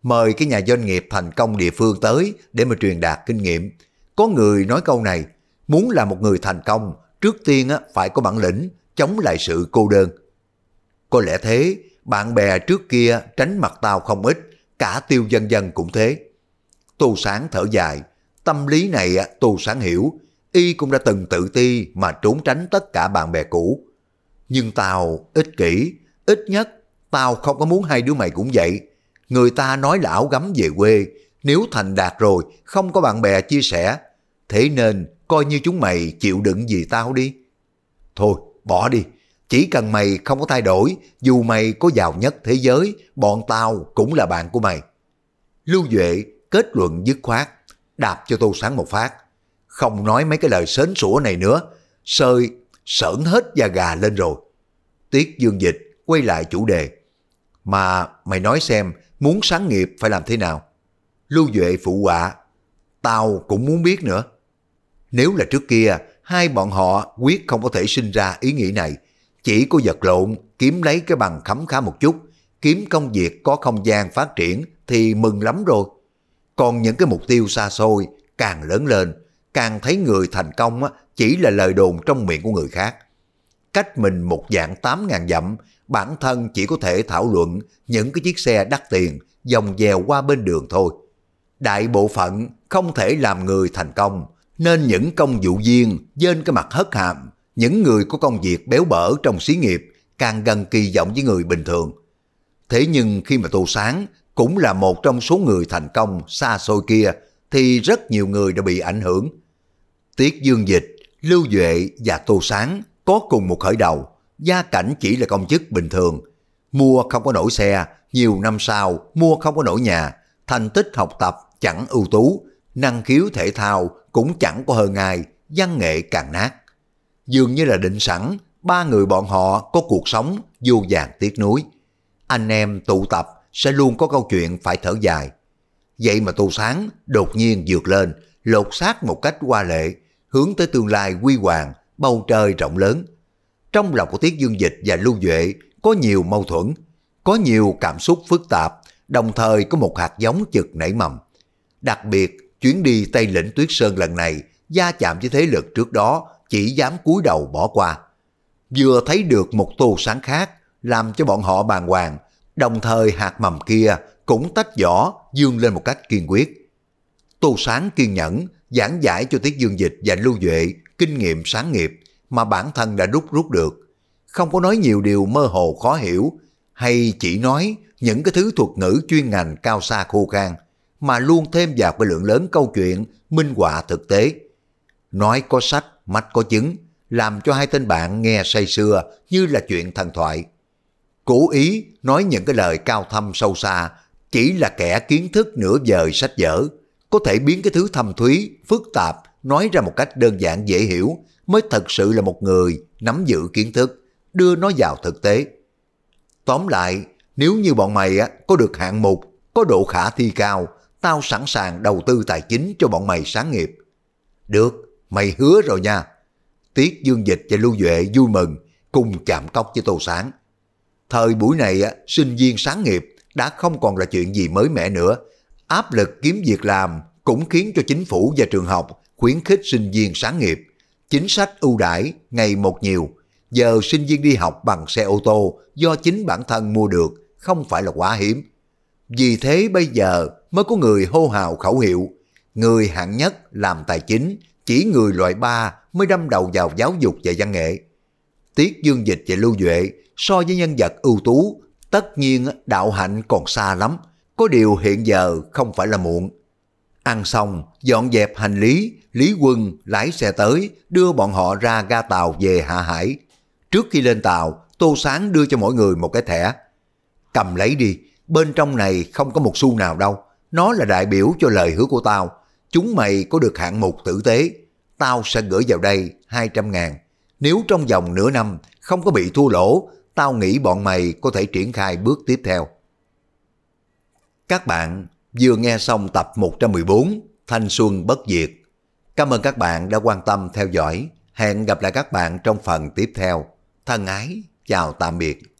Mời cái nhà doanh nghiệp thành công địa phương tới để mà truyền đạt kinh nghiệm. Có người nói câu này, muốn là một người thành công, trước tiên phải có bản lĩnh, chống lại sự cô đơn. Có lẽ thế, bạn bè trước kia tránh mặt tao không ít, cả tiêu dân dân cũng thế. Tô Sáng thở dài, tâm lý này Tô Sáng hiểu, y cũng đã từng tự ti mà trốn tránh tất cả bạn bè cũ. Nhưng tao ích kỷ, ít nhất tao không có muốn hai đứa mày cũng vậy. Người ta nói là lão gấm về quê, nếu thành đạt rồi không có bạn bè chia sẻ, thế nên coi như chúng mày chịu đựng vì tao đi. Thôi, bỏ đi, chỉ cần mày không có thay đổi, dù mày có giàu nhất thế giới, bọn tao cũng là bạn của mày. Lưu Duệ kết luận dứt khoát, đạp cho Tô Sáng một phát. Không nói mấy cái lời sến sủa này nữa, sơi, sởn hết da gà lên rồi. Tiết Dương Dịch quay lại chủ đề. Mà mày nói xem, muốn sáng nghiệp phải làm thế nào? Lưu Duệ phụ họa, tao cũng muốn biết nữa. Nếu là trước kia, hai bọn họ quyết không có thể sinh ra ý nghĩ này. Chỉ có vật lộn, kiếm lấy cái bằng khấm khá một chút, kiếm công việc có không gian phát triển thì mừng lắm rồi. Còn những cái mục tiêu xa xôi càng lớn lên, càng thấy người thành công chỉ là lời đồn trong miệng của người khác. Cách mình một dạng 8.000 dặm, bản thân chỉ có thể thảo luận những cái chiếc xe đắt tiền dòng dèo qua bên đường thôi. Đại bộ phận không thể làm người thành công, nên những công vụ viên trên cái mặt hất hàm, những người có công việc béo bở trong xí nghiệp càng gần kỳ vọng với người bình thường. Thế nhưng khi mà Tô Sáng cũng là một trong số người thành công xa xôi kia, thì rất nhiều người đã bị ảnh hưởng. Tiết Dương Dịch, Lưu Duệ và Tô Sáng có cùng một khởi đầu, gia cảnh chỉ là công chức bình thường. Mua không có nổi xe, nhiều năm sau mua không có nổi nhà, thành tích học tập chẳng ưu tú, năng khiếu thể thao cũng chẳng có hơn ai, văn nghệ càng nát. Dường như là định sẵn, ba người bọn họ có cuộc sống vô vàng tiếc nuối. Anh em tụ tập sẽ luôn có câu chuyện phải thở dài. Vậy mà Tô Sáng đột nhiên dược lên, lột xác một cách qua lệ, hướng tới tương lai quy hoàng, bầu trời rộng lớn. Trong lòng của Tiết Dương Dịch và Lưu Duệ có nhiều mâu thuẫn, có nhiều cảm xúc phức tạp, đồng thời có một hạt giống chực nảy mầm. Đặc biệt, chuyến đi Tây Lĩnh Tuyết Sơn lần này gia chạm với thế lực trước đó chỉ dám cúi đầu bỏ qua. Vừa thấy được một tô sáng khác làm cho bọn họ bàng hoàng Đồng thời hạt mầm kia cũng tách vỏ dương lên một cách kiên quyết. Tô Sáng kiên nhẫn giảng giải cho Tiết Dương Dịch và Lưu Duệ kinh nghiệm sáng nghiệp mà bản thân đã đúc rút được. Không có nói nhiều điều mơ hồ khó hiểu hay chỉ nói những cái thứ thuật ngữ chuyên ngành cao xa khô khan mà luôn thêm vào cái lượng lớn câu chuyện minh họa thực tế. Nói có sách, mách có chứng, làm cho hai tên bạn nghe say sưa như là chuyện thần thoại cố ý nói những cái lời cao thâm sâu xa, chỉ là kẻ kiến thức nửa vời sách vở, có thể biến cái thứ thâm thúy, phức tạp, nói ra một cách đơn giản dễ hiểu mới thật sự là một người nắm giữ kiến thức, đưa nó vào thực tế. Tóm lại, nếu như bọn mày có được hạng mục, có độ khả thi cao, tao sẵn sàng đầu tư tài chính cho bọn mày sáng nghiệp. Được, mày hứa rồi nha. Tiết Dương Dịch và Lưu Duệ vui mừng, cùng chạm cốc với Tô Sáng. Thời buổi này sinh viên sáng nghiệp đã không còn là chuyện gì mới mẻ nữa. Áp lực kiếm việc làm cũng khiến cho chính phủ và trường học khuyến khích sinh viên sáng nghiệp. Chính sách ưu đãi ngày một nhiều. Giờ sinh viên đi học bằng xe ô tô do chính bản thân mua được không phải là quá hiếm. Vì thế bây giờ mới có người hô hào khẩu hiệu Người hạng nhất làm tài chính, chỉ người loại ba mới đâm đầu vào giáo dục và văn nghệ. Tiết dương dịch và lưu duệ so với nhân vật ưu tú, tất nhiên đạo hạnh còn xa lắm, có điều hiện giờ không phải là muộn. Ăn xong, dọn dẹp hành lý, Lý Quân lái xe tới, đưa bọn họ ra ga tàu về Hạ Hải. Trước khi lên tàu, Tô Sáng đưa cho mỗi người một cái thẻ. Cầm lấy đi, bên trong này không có một xu nào đâu, nó là đại biểu cho lời hứa của tao. Chúng mày có được hạng mục tử tế, tao sẽ gửi vào đây 200 ngàn. Nếu trong vòng nửa năm không có bị thua lỗ tao nghĩ bọn mày có thể triển khai bước tiếp theo. Các bạn vừa nghe xong tập 114 Thanh Xuân Bất Diệt. Cảm ơn các bạn đã quan tâm theo dõi. Hẹn gặp lại các bạn trong phần tiếp theo. Thân ái, chào tạm biệt.